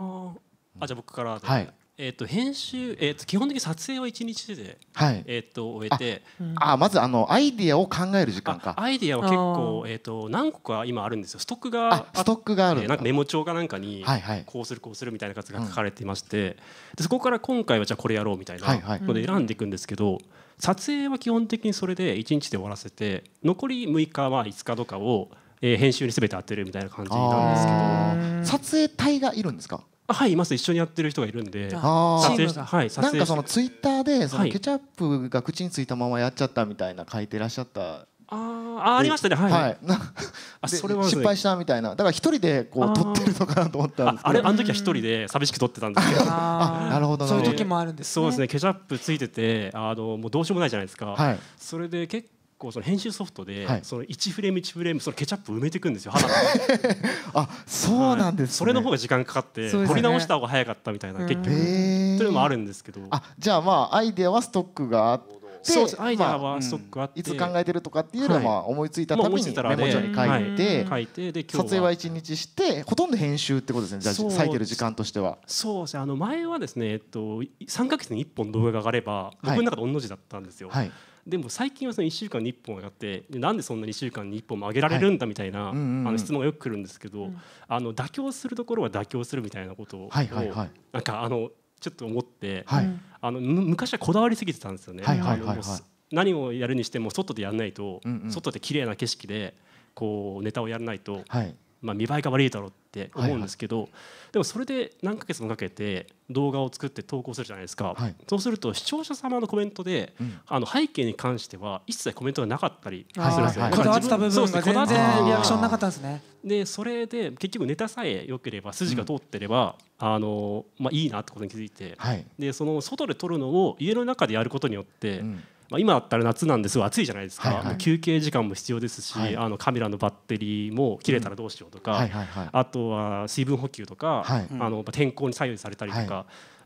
あじゃあ僕からはいえーと、編集、えーと、基本的に撮影は1日で、はいえーと、終えてああまずあのアイディアを考える時間かアイディアは結構、えー、と何個か今あるんですよストックがストックがある、えー、なんかメモ帳かなんかに、はいはい、こうするこうするみたいなやつが書かれていまして、うん、でそこから今回はじゃあこれやろうみたいなので選んでいくんですけど、はいはい、撮影は基本的にそれで1日で終わらせて残り6日は5日とかを、えー、編集に全て当てるみたいな感じなんですけど撮影隊がいるんですかはいいます一緒にやってる人がいるんで撮影した、はい、撮影なんかそのツイッターでそのケチャップが口についたままやっちゃったみたいな書いてらっしゃったああありましたねはい、はい、それは失敗したみたいなだから一人でこう撮ってるのかなと思ったんですけどあれあの時は一人で寂しく撮ってたんですけどあなるほどそういう時もあるんです、ね、そうですねケチャップついててあのもうどうしようもないじゃないですか、はい、それで結構その編集ソフトで、はい、その1フレーム1フレームそのケチャップ埋めていくんですよ肌が あそうなんです、ねはい、それの方が時間かかって、ね、り直した方が早かったみたいな結局というのもあるんですけどあじゃあまあアイデアはストックがあってそうアイデアはストックあって、まあうん、いつ考えてるとかっていうのは思いついたためにメモ帳に書いて、はい、書いて撮影は一日してほとんど編集ってことですねじゃあ割いてる時間としてはそうですねあの前はですね、えっと、3か月に1本動画が上がれば僕の中で御の字だったんですよ、はいでも最近はその1週間に1本上がってなんでそんなに1週間に1本も上げられるんだみたいな、はい、あの質問がよくくるんですけど、うん、あの妥協するところは妥協するみたいなことを、はいはいはい、なんかあのちょっと思って、はい、あの昔はこだわりすぎてたんですよね。はいはいはいはい、何をやるにしても外でやらないと、うんうん、外で綺麗な景色でこうネタをやらないと、はい、まあ見栄えが悪いだろうってって思うんですけど、はいはい、でもそれで何ヶ月もかけて動画を作って投稿するじゃないですか、はい、そうすると視聴者様のコメントで、うん、あの背景に関しては一切コメントがなかったりするんですよ、ね、こだわってた部分が全然リアクションなかったんですねでそれで結局ネタさえ良ければ筋が通ってれば、うん、あのまあ、いいなってことに気づいて、はい、でその外で撮るのを家の中でやることによって、うんまあ、今だったら夏なんですごい暑いじゃないですか、はいはい、休憩時間も必要ですし、はい、あのカメラのバッテリーも切れたらどうしようとか、うんはいはいはい、あとは水分補給とか、はい、あの天候に左右されたりとか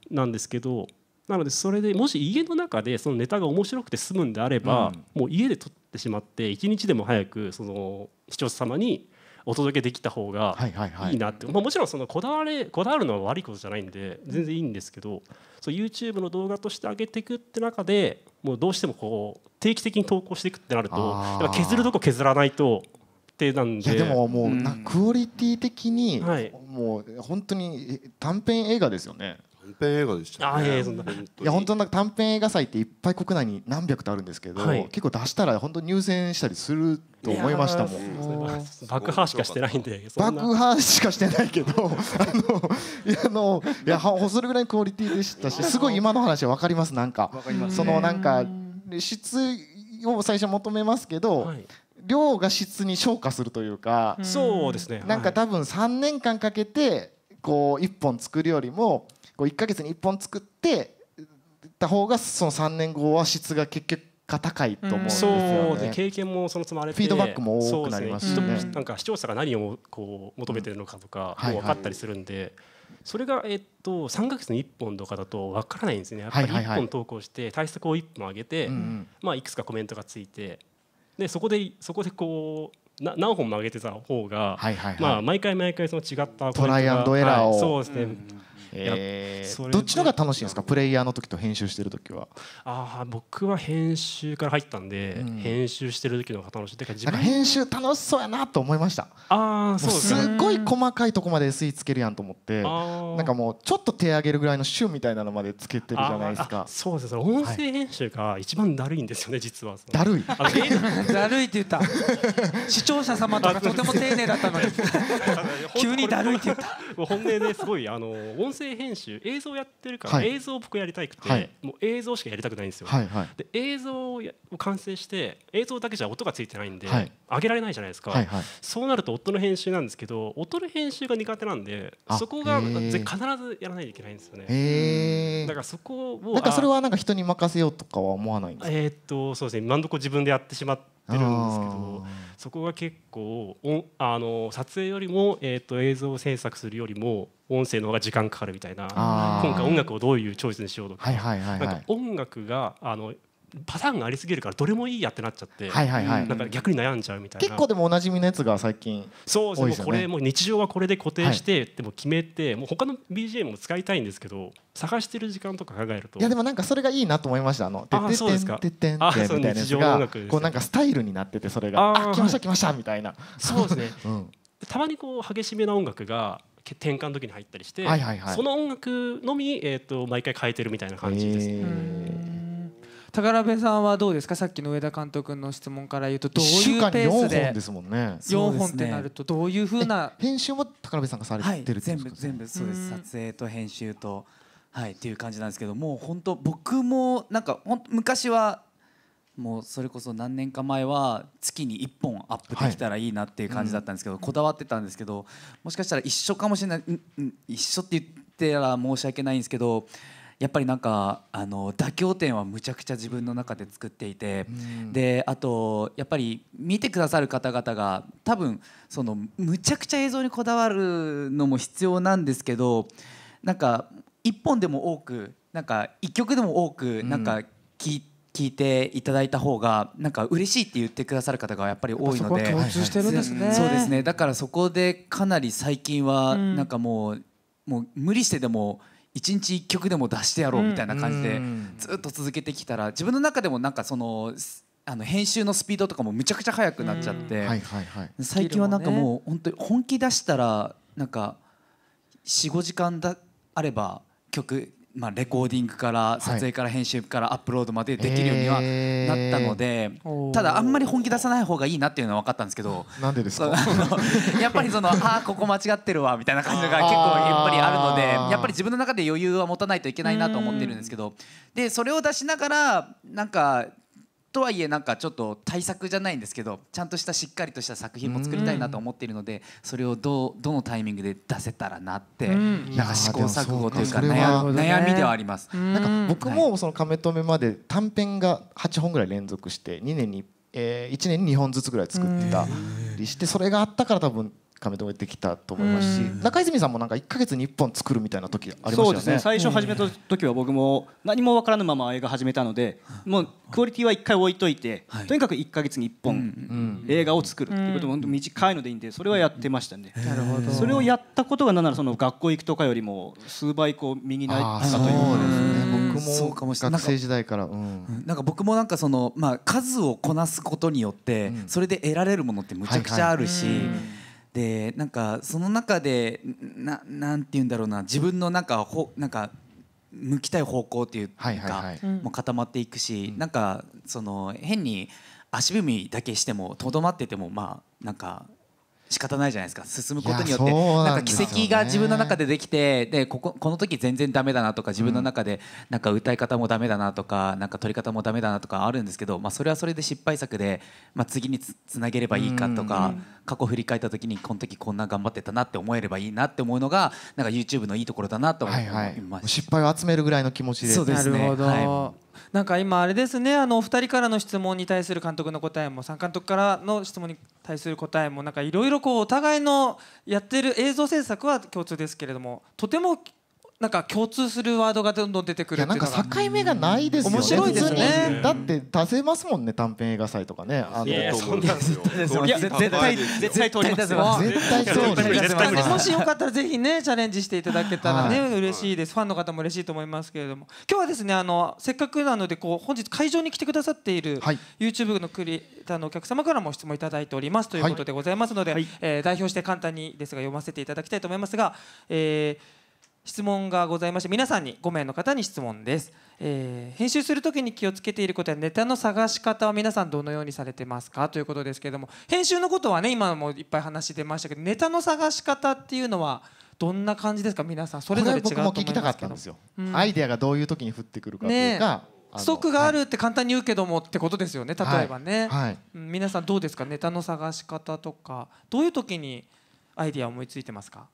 なんですけど、なのでそれでもし家の中でそのネタが面白くて済むんであれば、うん、もう家で撮ってしまって一日でも早くその視聴者様にお届けできた方がいいなって、まあ、もちろんそのこだわれこだわるのは悪いことじゃないんで全然いいんですけどそう YouTube の動画として上げていくって中でもうどうしてもこう定期的に投稿していくってなると削るとこ削らないとってなんででももう、クオリティ的に、はい、もう本当に短編映画ですよね編映画でした、ね、あいやそんな本当いや本当なんか短編映画祭っていっぱい国内に何百とあるんですけど、はい、結構出したら本当入選したりすると思いましたもん。爆破しかしてないんで爆破しかしてないけど あのいやあのいやほそるぐらいクオリティでしたしすごい今の話は分かりますなんかそのなんか質を最初求めますけど。はい量が質に昇華するというかそうですねなんか多分3年間かけてこう1本作るよりもこう1か月に1本作ってた方がその3年後は質が結局高いと思うんですよ、ね、そうで経験もそのつまあれフィードバックも多くなりますね、なんか視聴者が何をこう求めてるのかとか分かったりするんで、それがえっと三か月に一本とかだと分からないんですねやっぱり一本投稿して対策を一本上げて、まあ、いくつかコメントがついてでそこでそこでこうな何本も上げてた方が、まあ毎回毎回その違ったトライアンドエラーを、そうですね、えー、どっちのが楽しいんですかプレイヤーの時と編集してる時はああ僕は編集から入ったんで、うん、編集してる時の方が楽しいだか自分編集楽しそうやなと思いましたああそうす、ね、すごい細かいとこまで SE つけるやんと思ってなんかもうちょっと手上げるぐらいの週みたいなのまでつけてるじゃないですかそうです音声編集が一番だるいんですよね、実はだるいだるいって言った視聴者様とかとても丁寧だったのに 急にだるいって言った本音ですごいあの音声声編集映像やってるから、映像僕やりたくて、もう映像しかやりたくないんですよ、で映像を完成して映像だけじゃ音がついてないんで、上げられないじゃないですか、そうなると音の編集なんですけど音の編集が苦手なんでそこが必ずやらないといけないんですよねだからそこをなんかそれはなんか人に任せようとかは思わないんですかえっとそうですね今のとこ自分でやってしまってるんですけどそこが結構あの撮影よりも、えーと、と映像制作するよりも音声の方が時間かかるみたいな今回音楽をどういうチョイスにしようとか,、なんか音楽があのパターンがありすぎるからどれもいいやってなっちゃって、はいはいはい、なんか逆に悩んじゃうみたいな結構でもおなじみのやつが最近そうですね、ね、これもう日常はこれで固定して、はい、でも決めてもう他の BGM も使いたいんですけど探してる時間とか考えるといやでもなんかそれがいいなと思いましたあの「てってんてってん」みたいなやつがこうなんかスタイルになっててそれが「あ来ました来ました」みたいなそうですね、うん、たまにこう激しめな音楽が転換の時に入ったりして、はいはいはい、その音楽のみ、えーと、と毎回変えてるみたいな感じです、ね。宝部さんはどうですかさっきの上田監督の質問から言うとどういうペースで4本ですもんね4本ってなるとどういうふうな編集も宝部さんがされてるですか、ねはい、全部全部そうです撮影と編集とはいっていう感じなんですけどもう本当僕もなんかほん昔はもうそれこそ何年か前は月に1本アップできたらいいなっていう感じだったんですけど、こだわってたんですけどもしかしたら一緒かもしれない一緒って言ったら申し訳ないんですけどやっぱりなんかあの妥協点はむちゃくちゃ自分の中で作っていて、であとやっぱり見てくださる方々が多分そのむちゃくちゃ映像にこだわるのも必要なんですけどなんか一本でも多くなんか一曲でも多くなんか聞いて。聞いていただいた方がなんか嬉しいって言ってくださる方がやっぱり多いので、共通してるんですね、そうですねだからそこでかなり最近はなんかもうもう無理してでも1日1曲でも出してやろうみたいな感じでずっと続けてきたら自分の中でもなんかそのあの編集のスピードとかもむちゃくちゃ速くなっちゃって最近はなんかもう本当に本気出したらなんか45時間だあれば曲まあ、レコーディングから撮影から編集からアップロードまでできるようにはなったので、ただあんまり本気出さない方がいいなっていうのは分かったんですけどなんでですかやっぱりその ああここ間違ってるわみたいな感じが結構やっぱりあるのでやっぱり自分の中で余裕は持たないといけないなと思ってるんですけどでそれを出しながらなんかとはいえなんかちょっと対策じゃないんですけどちゃんとしたしっかりとした作品も作りたいなと思っているのでそれをどうどのタイミングで出せたらなって、なんか試行錯誤というか悩みではあります。なんか僕もその亀止めまで短編が8本ぐらい連続して2年に、えー、1年に2本ずつぐらい作ったりしてそれがあったから多分亀止めてきたと思いますし、中泉さんもなんか1か月に1本作るみたいな時ありましたよね、ね、最初始めた時は僕も何も分からぬまま映画始めたのでもうクオリティは1回置いといて、はい、とにかく1か月に1本映画を作るっていうことも短いのでいいんでそれはやってましたね、なるほどそれをやったことが何ならその学校行くとかよりも数倍こう身になったというそうですね僕も学生時代から、なんか僕もなんかその、まあ、数をこなすことによって、それで得られるものってむちゃくちゃあるし、でなんかその中でななんて言うんだろうな自分のなんかほなんか向きたい方向っていうか、もう固まっていくし、なんかその変に足踏みだけしてもとどまっててもまあなんか仕方ないじゃないですか進むことによってなんか奇跡が自分の中でできてでこここの時全然ダメだなとか自分の中でなんか歌い方もダメだなとかなんか撮り方もダメだなとかあるんですけど、まあ、それはそれで失敗作で、まあ、次につなげればいいかとか過去振り返った時にこの時こんな頑張ってたなって思えればいいなって思うのがなんか YouTube のいいところだなと思いまし、はい、失敗を集めるぐらいの気持ちでそうですね、なるほど、はいなんか今あれですねあのお二人からの質問に対する監督の答えも三監督からの質問に対する答えもなんかいろいろこうお互いのやってる映像制作は共通ですけれどもとてもなんか共通するワードがどんどん出てくるなんか境目がないですよね。面白いですね。だって出せますもんね短編映画祭とかね。あのいやそんなんですよ。絶対絶対通りますよ。絶対そうです。もしよかったらぜひねチャレンジしていただけたらね嬉しいです。ファンの方も嬉しいと思いますけれども、今日はですねあのせっかくなのでこう本日会場に来てくださっている YouTube のクリエイターのお客様からも質問いただいておりますということでございますので、え代表して簡単にですが読ませていただきたいと思いますが。えー質問がございまして皆さんに5名の方に質問です、えー、編集する時に気をつけていることやネタの探し方は皆さんどのようにされてますかということですけれども編集のことはね今もいっぱい話出ましたけどネタの探し方っていうのはどんな感じですか皆さんそれぞれ違うと思いますけども聞きたかったんですよ、うん、アイデアがどういう時に降ってくるかというか、ね不足があるって簡単に言うけどもってことですよね例えばね、はいはい、皆さんどうですかネタの探し方とかどういう時にアイディア思いついてますか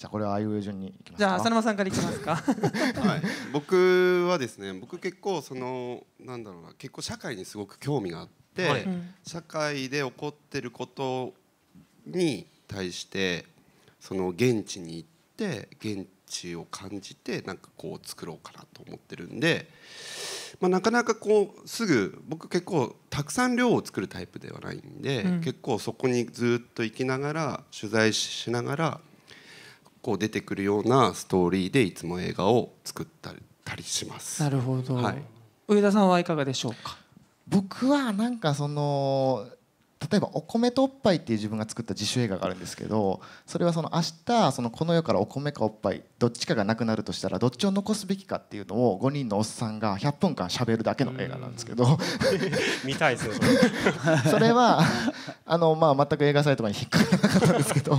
じゃあこれはあいう順にいきますじゃあ浅沼さんからいきますか はい、僕はですね僕結構そのなんだろうな結構社会にすごく興味があって、はい、社会で起こってることに対してその現地に行って現地を感じてなんかこう作ろうかなと思ってるんで、まあ、なかなかこうすぐ僕結構たくさん量を作るタイプではないんで、うん、結構そこにずっと行きながら取材しながら。こう出てくるようなストーリーでいつも映画を作ったりします。なるほど、はい、上田さんはいかがでしょうか僕はなんかその例えば「お米とおっぱい」っていう自分が作った自主映画があるんですけどそれはその明日そのこの世からお米かおっぱいどっちかがなくなるとしたらどっちを残すべきかっていうのを5人のおっさんが100分間しゃべるだけの映画なんですけど 見たいですよ それはあの、まあ、全く映画祭とかに引っかからなかったんですけど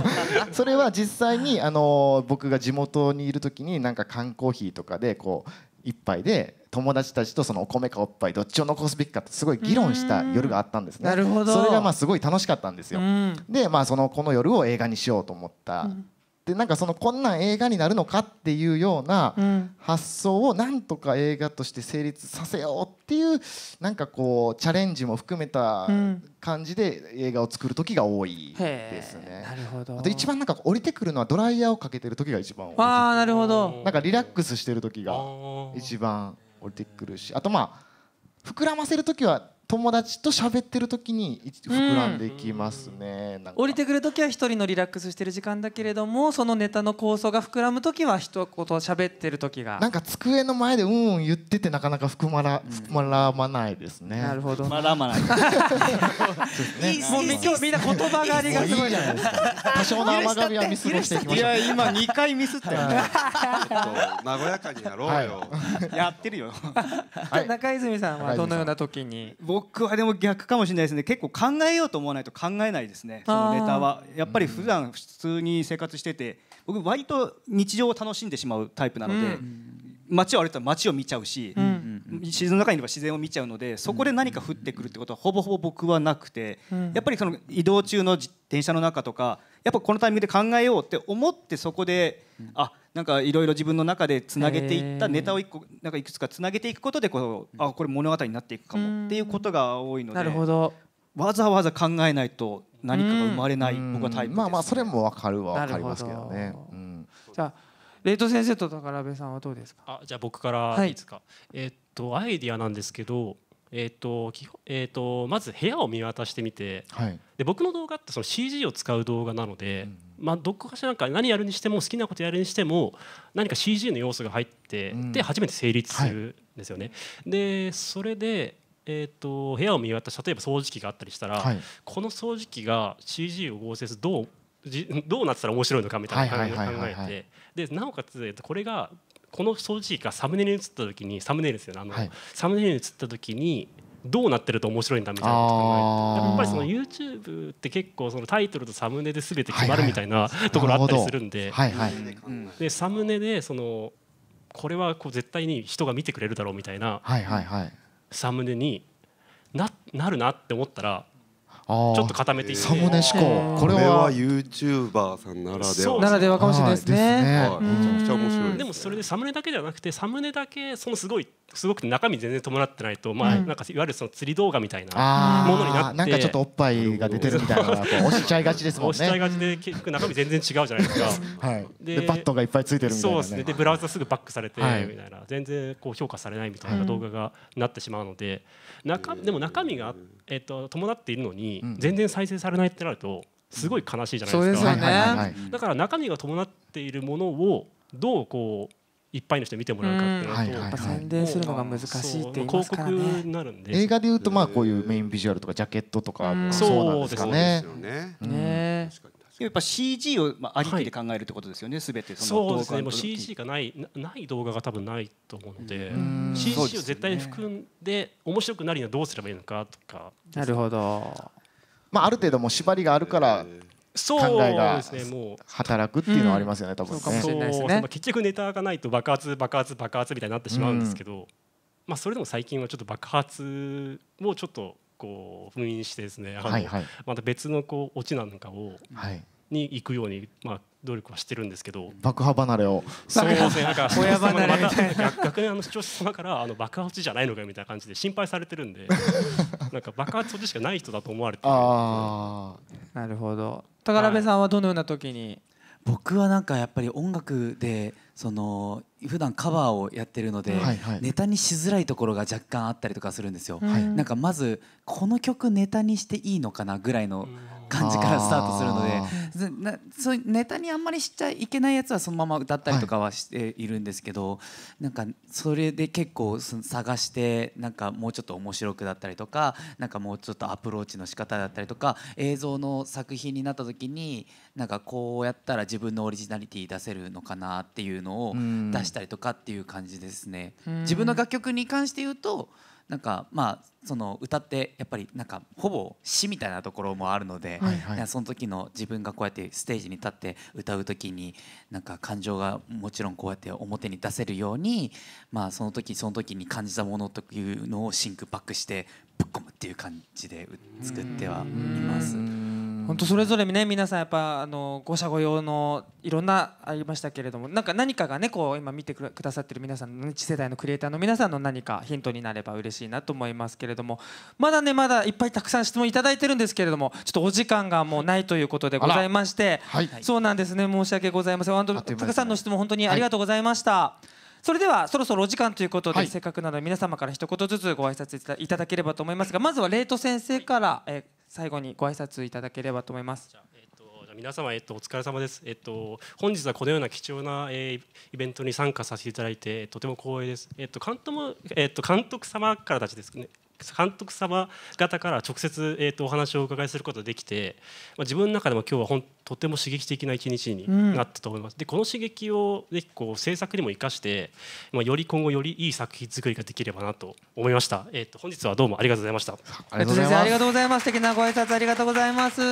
それは実際にあの僕が地元にいる時になんか缶コーヒーとかでこう一杯で友達たちとそのお米かおっぱいどっちを残すべきかってすごい議論した夜があったんですねなるほどそれがまあすごい楽しかったんですよ、うん、でまあそのこの夜を映画にしようと思った、うん、でなんかそのこんなん映画になるのかっていうような発想をなんとか映画として成立させようっていうなんかこうチャレンジも含めた感じで映画を作る時が多いですね。なるほどあと一番なんか降りてくるのはドライヤーをかけてる時が一番多いあなるほどなんかリラックスしてる時が一番。降りてくるしあとまあ膨らませる時は友達と喋ってる時に膨らんでいきますね、うん、降りてくる時は一人のリラックスしてる時間だけれどもそのネタの構想が膨らむ時は一言喋ってる時がなんか机の前でうんうん言っててなかなか膨まら、うん、らまないですねなるほどまらまないね、もう今日みんな言葉がありがすごいじゃないですか多少の甘がみは見過ごしてきましょういや今二回ミスったよはい、和やかにやろうよ、はい、やってるよ、はい、中泉さんはどのような時に、僕はでも逆かもしれないですね結構考えようと思わないと考えないですねそのネタはやっぱり普段普通に生活してて僕割と日常を楽しんでしまうタイプなので、街を歩いたら街を見ちゃうし、自然の中にいれば自然を見ちゃうのでそこで何か降ってくるってことはほぼほぼ僕はなくて、やっぱりその移動中の電車の中とかやっぱこのタイミングで考えようって思ってそこで、うん、あなんかいろいろ自分の中でつなげていったネタを一個なんかいくつかつなげていくことでこうあこれ物語になっていくかもっていうことが多いのでなるほどわざわざ考えないと何かが生まれない僕はタイプです、まあまあそれも分かるは分かりますけどね。どうん、じゃあレイト先生と高鍋さんはどうですかあじゃあ僕からいいですか、はい、えっとアイディアなんですけどえっと基えっと、とまず部屋を見渡してみて、はい、で僕の動画ってその CG を使う動画なので、うん、まあ、どこかしらなんか何やるにしても好きなことやるにしても何か CG の要素が入って、で初めて成立するんですよね。はい、でそれでえーと、部屋を見渡し例えば掃除機があったりしたら、はい、この掃除機が CG を合成するどう どうなってたら面白いのかみたいな考えてでなおかつこれがこの掃除機がサムネに映った時にサムネイルですよねあの、はい、サムネに映った時にどうなってると面白いんだみたいなとやっぱりその YouTube って結構そのタイトルとサムネで全て決まるみたいな ところあったりするんで,、でサムネでそのこれはこう絶対に人が見てくれるだろうみたいなサムネにななるなって思ったらちょっと固めていってサムネ思考これはユーチューバーさんならではならではかもしれないですね。めちゃくちゃ面白いでもそれでサムネだけではなくてサムネだけそのすごいすごく中身全然伴ってないとまあなんかいわゆるその釣り動画みたいなものになってなんかちょっとおっぱいが出てるみたいなのが押しちゃいがちですもん押しちゃいがちで結局中身全然違うじゃないですか。でバットがいっぱいついてるみたいそうですねで。ブラウザすぐバックされてみたいな、全然こう評価されないみたいな動画がなってしまうので、中でも中身があっえっと、伴っているのに全然再生されないってなるとすごい悲しいじゃないですか、だから中身が伴っているものをどうこういっぱいの人見てもらうかっていうと、やっぱ宣伝するのが難しいっていますからね。広告になるんで映画でいうとまあこういうメインビジュアルとかジャケットとかもそうなんですかね。ね。やっぱ CG をまあありきで考えるってことですよね、す、は、べ、い、てその動画そうですねもう CG がないない動画が多分ないと思うのでう CG を絶対含んで面白くなるにはどうすればいいのかとか、ね、なるほど、まあ、ある程度も縛りがあるから考えが働くっていうのはありますよね、多分そうですね、まあ、結局ネタがないと爆発爆発爆発みたいになってしまうんですけど、うん、まあ、それでも最近はちょっと爆発をちょっとこう封印してですね、はいはい、また別のこうオチなんかを、はい、に行くように、まあ、努力はしてるんですけど爆破離れをそうですねなんか親離れみたいな学年の視聴者様からあの爆発じゃないのかみたいな感じで心配されてるんで なんか爆発そっちしかない人だと思われてああなるほど高部さんはどのような時に、はい、僕はなんかやっぱり音楽でその普段カバーをやってるので、はいはい、ネタにしづらいところが若干あったりとかするんですよ、はい、なんかまずこの曲ネタにしていいのかなぐらいの、うん感じからスタートするのでそうネタにあんまりしちゃいけないやつはそのまま歌ったりとかはしているんですけど、はい、なんかそれで結構探してなんかもうちょっと面白くだったりとかなんかもうちょっとアプローチの仕方だったりとか映像の作品になった時になんかこうやったら自分のオリジナリティ出せるのかなっていうのを出したりとかっていう感じですね。自分の楽曲に関して言うとなんかまあその歌ってやっぱりなんかほぼ詩みたいなところもあるので、はいはい、その時の自分がこうやってステージに立って歌う時になんか感情がもちろんこうやって表に出せるように、まあ、その時その時に感じたものというのをシンクバックしてぶっ込むっていう感じで作ってはいます。本当それぞれね皆さんやっぱあのご社ご用のいろんなありましたけれどもなんか何かがねこう今見てくださってる皆さんの次世代のクリエイターの皆さんの何かヒントになれば嬉しいなと思いますけれどもまだねまだいっぱいたくさん質問いただいてるんですけれどもちょっとお時間がもうないということでございまして、はい、そうなんですね申し訳ございません本当たくさんの質問本当にありがとうございました。はいそれではそろそろお時間ということで、はい、せっかくなので皆様から一言ずつご挨拶いただければと思いますがまずはレイト先生から、えー最後にご挨拶いただければと思います。皆様、えっと、お疲れ様です、えっと、本日はこのような貴重な、えー、イベントに参加させていただいてとても光栄です、えっと監督もえっと、監督様からたちですね監督様方から直接、えっと、お話をお伺いすることができて、まあ、自分の中でも今日は本とても刺激的な一日になったと思います。うん、でこの刺激をぜひこう制作にも生かして、まあ、より今後よりいい作品作りができればなと思いました。えっ、ー、と本日はどうもありがとうございました。ありがとうございます。ありがとうございます。素敵なご挨拶ありがとうございます。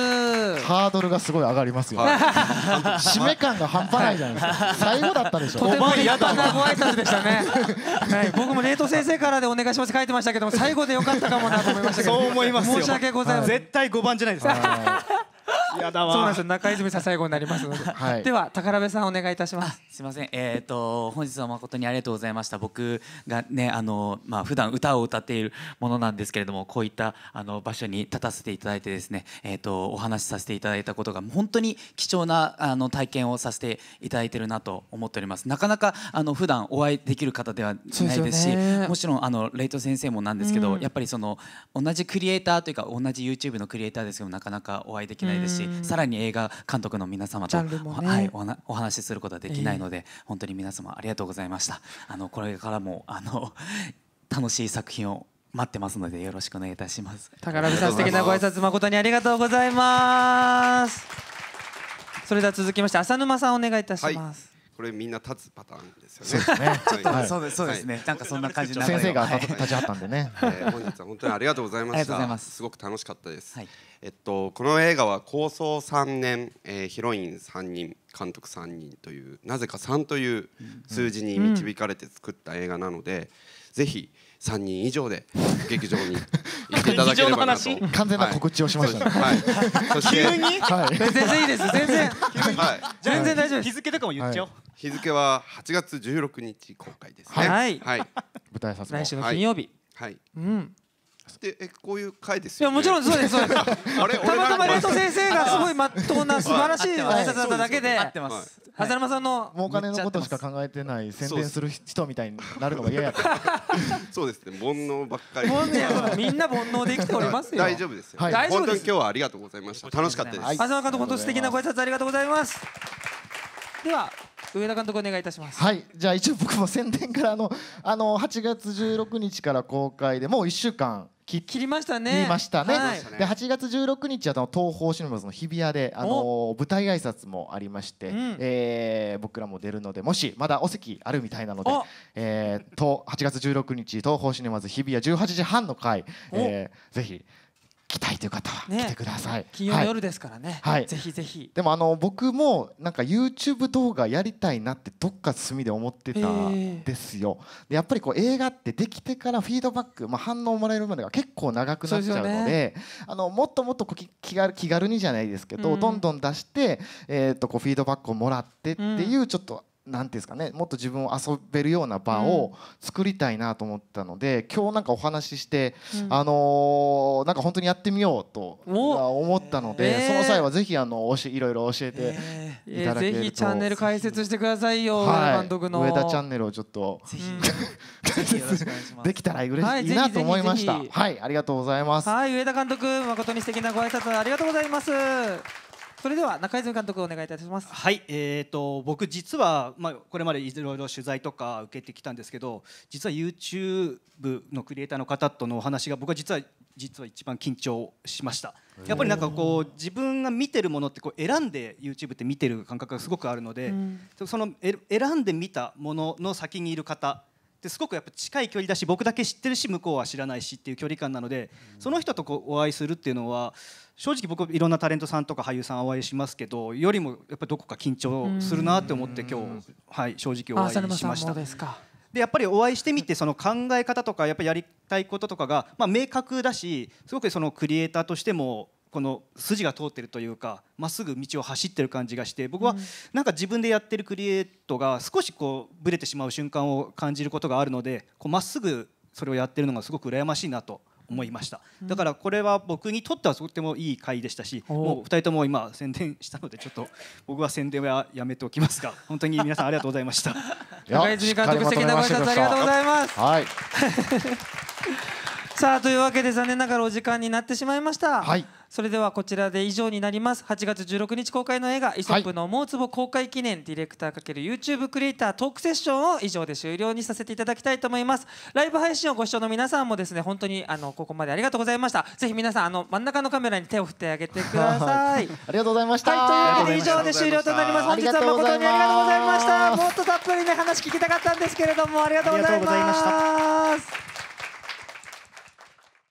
ハードルがすごい上がりますよ、ね。締め感が半端ないじゃないですか。最後だったでしょ。とても立派なご挨拶でしたね。はい、僕もレート先生からでお願いします書いてましたけども最後でよかったかもなと思いましたけど。そう思います申し訳ございません。絶対5番じゃないですか。やだわ。そうなんです中泉さん最後になりますので。はい、では宝部さんお願いいたします。すみません。えっ、ー、と本日は誠にありがとうございました。僕がねあのまあ普段歌を歌っているものなんですけれども、こういったあの場所に立たせていただいてですね、えっ、ー、とお話しさせていただいたことが本当に貴重なあの体験をさせていただいてるなと思っております。なかなかあの普段お会いできる方ではないですし、ね、もちろんあのレイト先生もなんですけど、うん、やっぱりその同じクリエイターというか同じ YouTube のクリエイターですけどなかなかお会いできないですし。し、さらに映画監督の皆様と、ね、はいおなお話しすることはできないので、えー、本当に皆様ありがとうございました。あのこれからもあの 楽しい作品を待ってますのでよろしくお願いいたします。宝部さん素敵なご挨拶誠にありがとうございます。それでは続きまして浅沼さんお願いいたします。はいこれみんな立つパターンですよね。そうですね。はい、そうですそうですね、なんかそんな感じな先生が立ち会ったんでね。えー、本日は本当にありがとうございました。す。ごく楽しかったです。はい、えっと、この映画は構想3年、えー、ヒロイン3人監督3人というなぜか3という数字に導かれて作った映画なので、うんうん、ぜひ3人以上で劇場に行っていただければなと完全な告知をしました、ね、はい、そして急に、はい、全然いいです全然、はい、全然大丈夫日付とかも言っちゃおう、はい、日付は8月16日公開ですねはい、はい、舞台撮影来週の金曜日はい、うんってえこういう会ですよ、ね、いやもちろんそうですそうです あれたまたまレッド先生がすごいまっとうな素晴らしい挨拶だっただけで合ってます、はい、浅沼さんのもうお金のことしか考えてない宣伝する人みたいになるのが嫌やった そうですね煩悩ばっかりみんな煩悩で生きておりますよ大丈夫ですよ、はい、大丈夫です今日はありがとうございました楽しかったです、はい、浅沼監督本当素敵なご挨拶ありがとうございますでは上田監督お願いいたしますはいじゃあ一応僕も宣伝からあのあの8月16日から公開でもう一週間き切りましたね。ましたね。はい、で8月16日は東方シネマズの日比谷であの舞台挨拶もありまして、うん、えー、僕らも出るのでもしまだお席あるみたいなので、えー、と8月16日東方シネマズ日比谷18時半の回、えー、ぜひきたいという方は来てください、ね、金曜夜ですからね、はい、ぜひぜひでもあの僕もなんか YouTube 動画やりたいなってどっか隅で思ってたんですよ、でやっぱりこう映画ってできてからフィードバック、まあ、反応もらえるまでが結構長くなっちゃうので、ね、あのもっともっとこう気軽気軽にじゃないですけど、うん、どんどん出して、えー、とこうフィードバックをもらってっていうちょっと、うんなんていうんですかねもっと自分を遊べるような場を作りたいなと思ったので、うん、今日なんかお話しして、うん、あのー、なんか本当にやってみようと思ったので、えー、その際はぜひあのおしいろいろ教えていただけると、えー、ぜひチャンネル解説してくださいよ、はい、監督の上田チャンネルをちょっとぜひ、う ん、できたら嬉しいはい、い、なと思いましたはいありがとうございますはい上田監督誠に素敵なご挨拶ありがとうございますそれでは中泉監督お願いいたします。はい、えっ、ー、と僕実はまあこれまでいろいろ取材とか受けてきたんですけど、実は YouTube のクリエイターの方とのお話が僕は実は実は一番緊張しました。やっぱりなんかこう自分が見てるものってこう選んで YouTube って見てる感覚がすごくあるので、うん、その選んで見たものの先にいる方ですごくやっぱ近い距離だし僕だけ知ってるし向こうは知らないしっていう距離感なので、その人とこうお会いするっていうのは正直僕いろんなタレントさんとか俳優さんお会いしますけどよりもやっぱどこか緊張するなって思って今日、はい、正直お会いしました。でやっぱりお会いしてみてその考え方とかやっぱやりたいこととかが、まあ、明確だしすごくそのクリエイターとしてもこの筋が通ってるというかまっすぐ道を走ってる感じがして僕はなんか自分でやってるクリエイトが少しこうぶれてしまう瞬間を感じることがあるのでまっすぐそれをやってるのがすごく羨ましいなと思いましただからこれは僕にとってはとってもいい回でしたし、お二もう2人とも今宣伝したのでちょっと僕は宣伝はやめておきますが 本当に皆さんありがとうございました高泉監督素敵なご挨拶ありがとうございます、はい、さあというわけで残念ながらお時間になってしまいました、はいそれではこちらで以上になります8月16日公開の映画「イソップの思うつぼ公開記念」ディレクターか ×YouTube クリエイタートークセッションを以上で終了にさせていただきたいと思いますライブ配信をご視聴の皆さんもですね本当にあのここまでありがとうございましたぜひ皆さんあの真ん中のカメラに手を振ってあげてくださいありがとうございました、はい、というわけで以上で終了となります本日は誠にありがとうございましたもっとたっぷりね話聞きたかったんですけれどもありがとうございました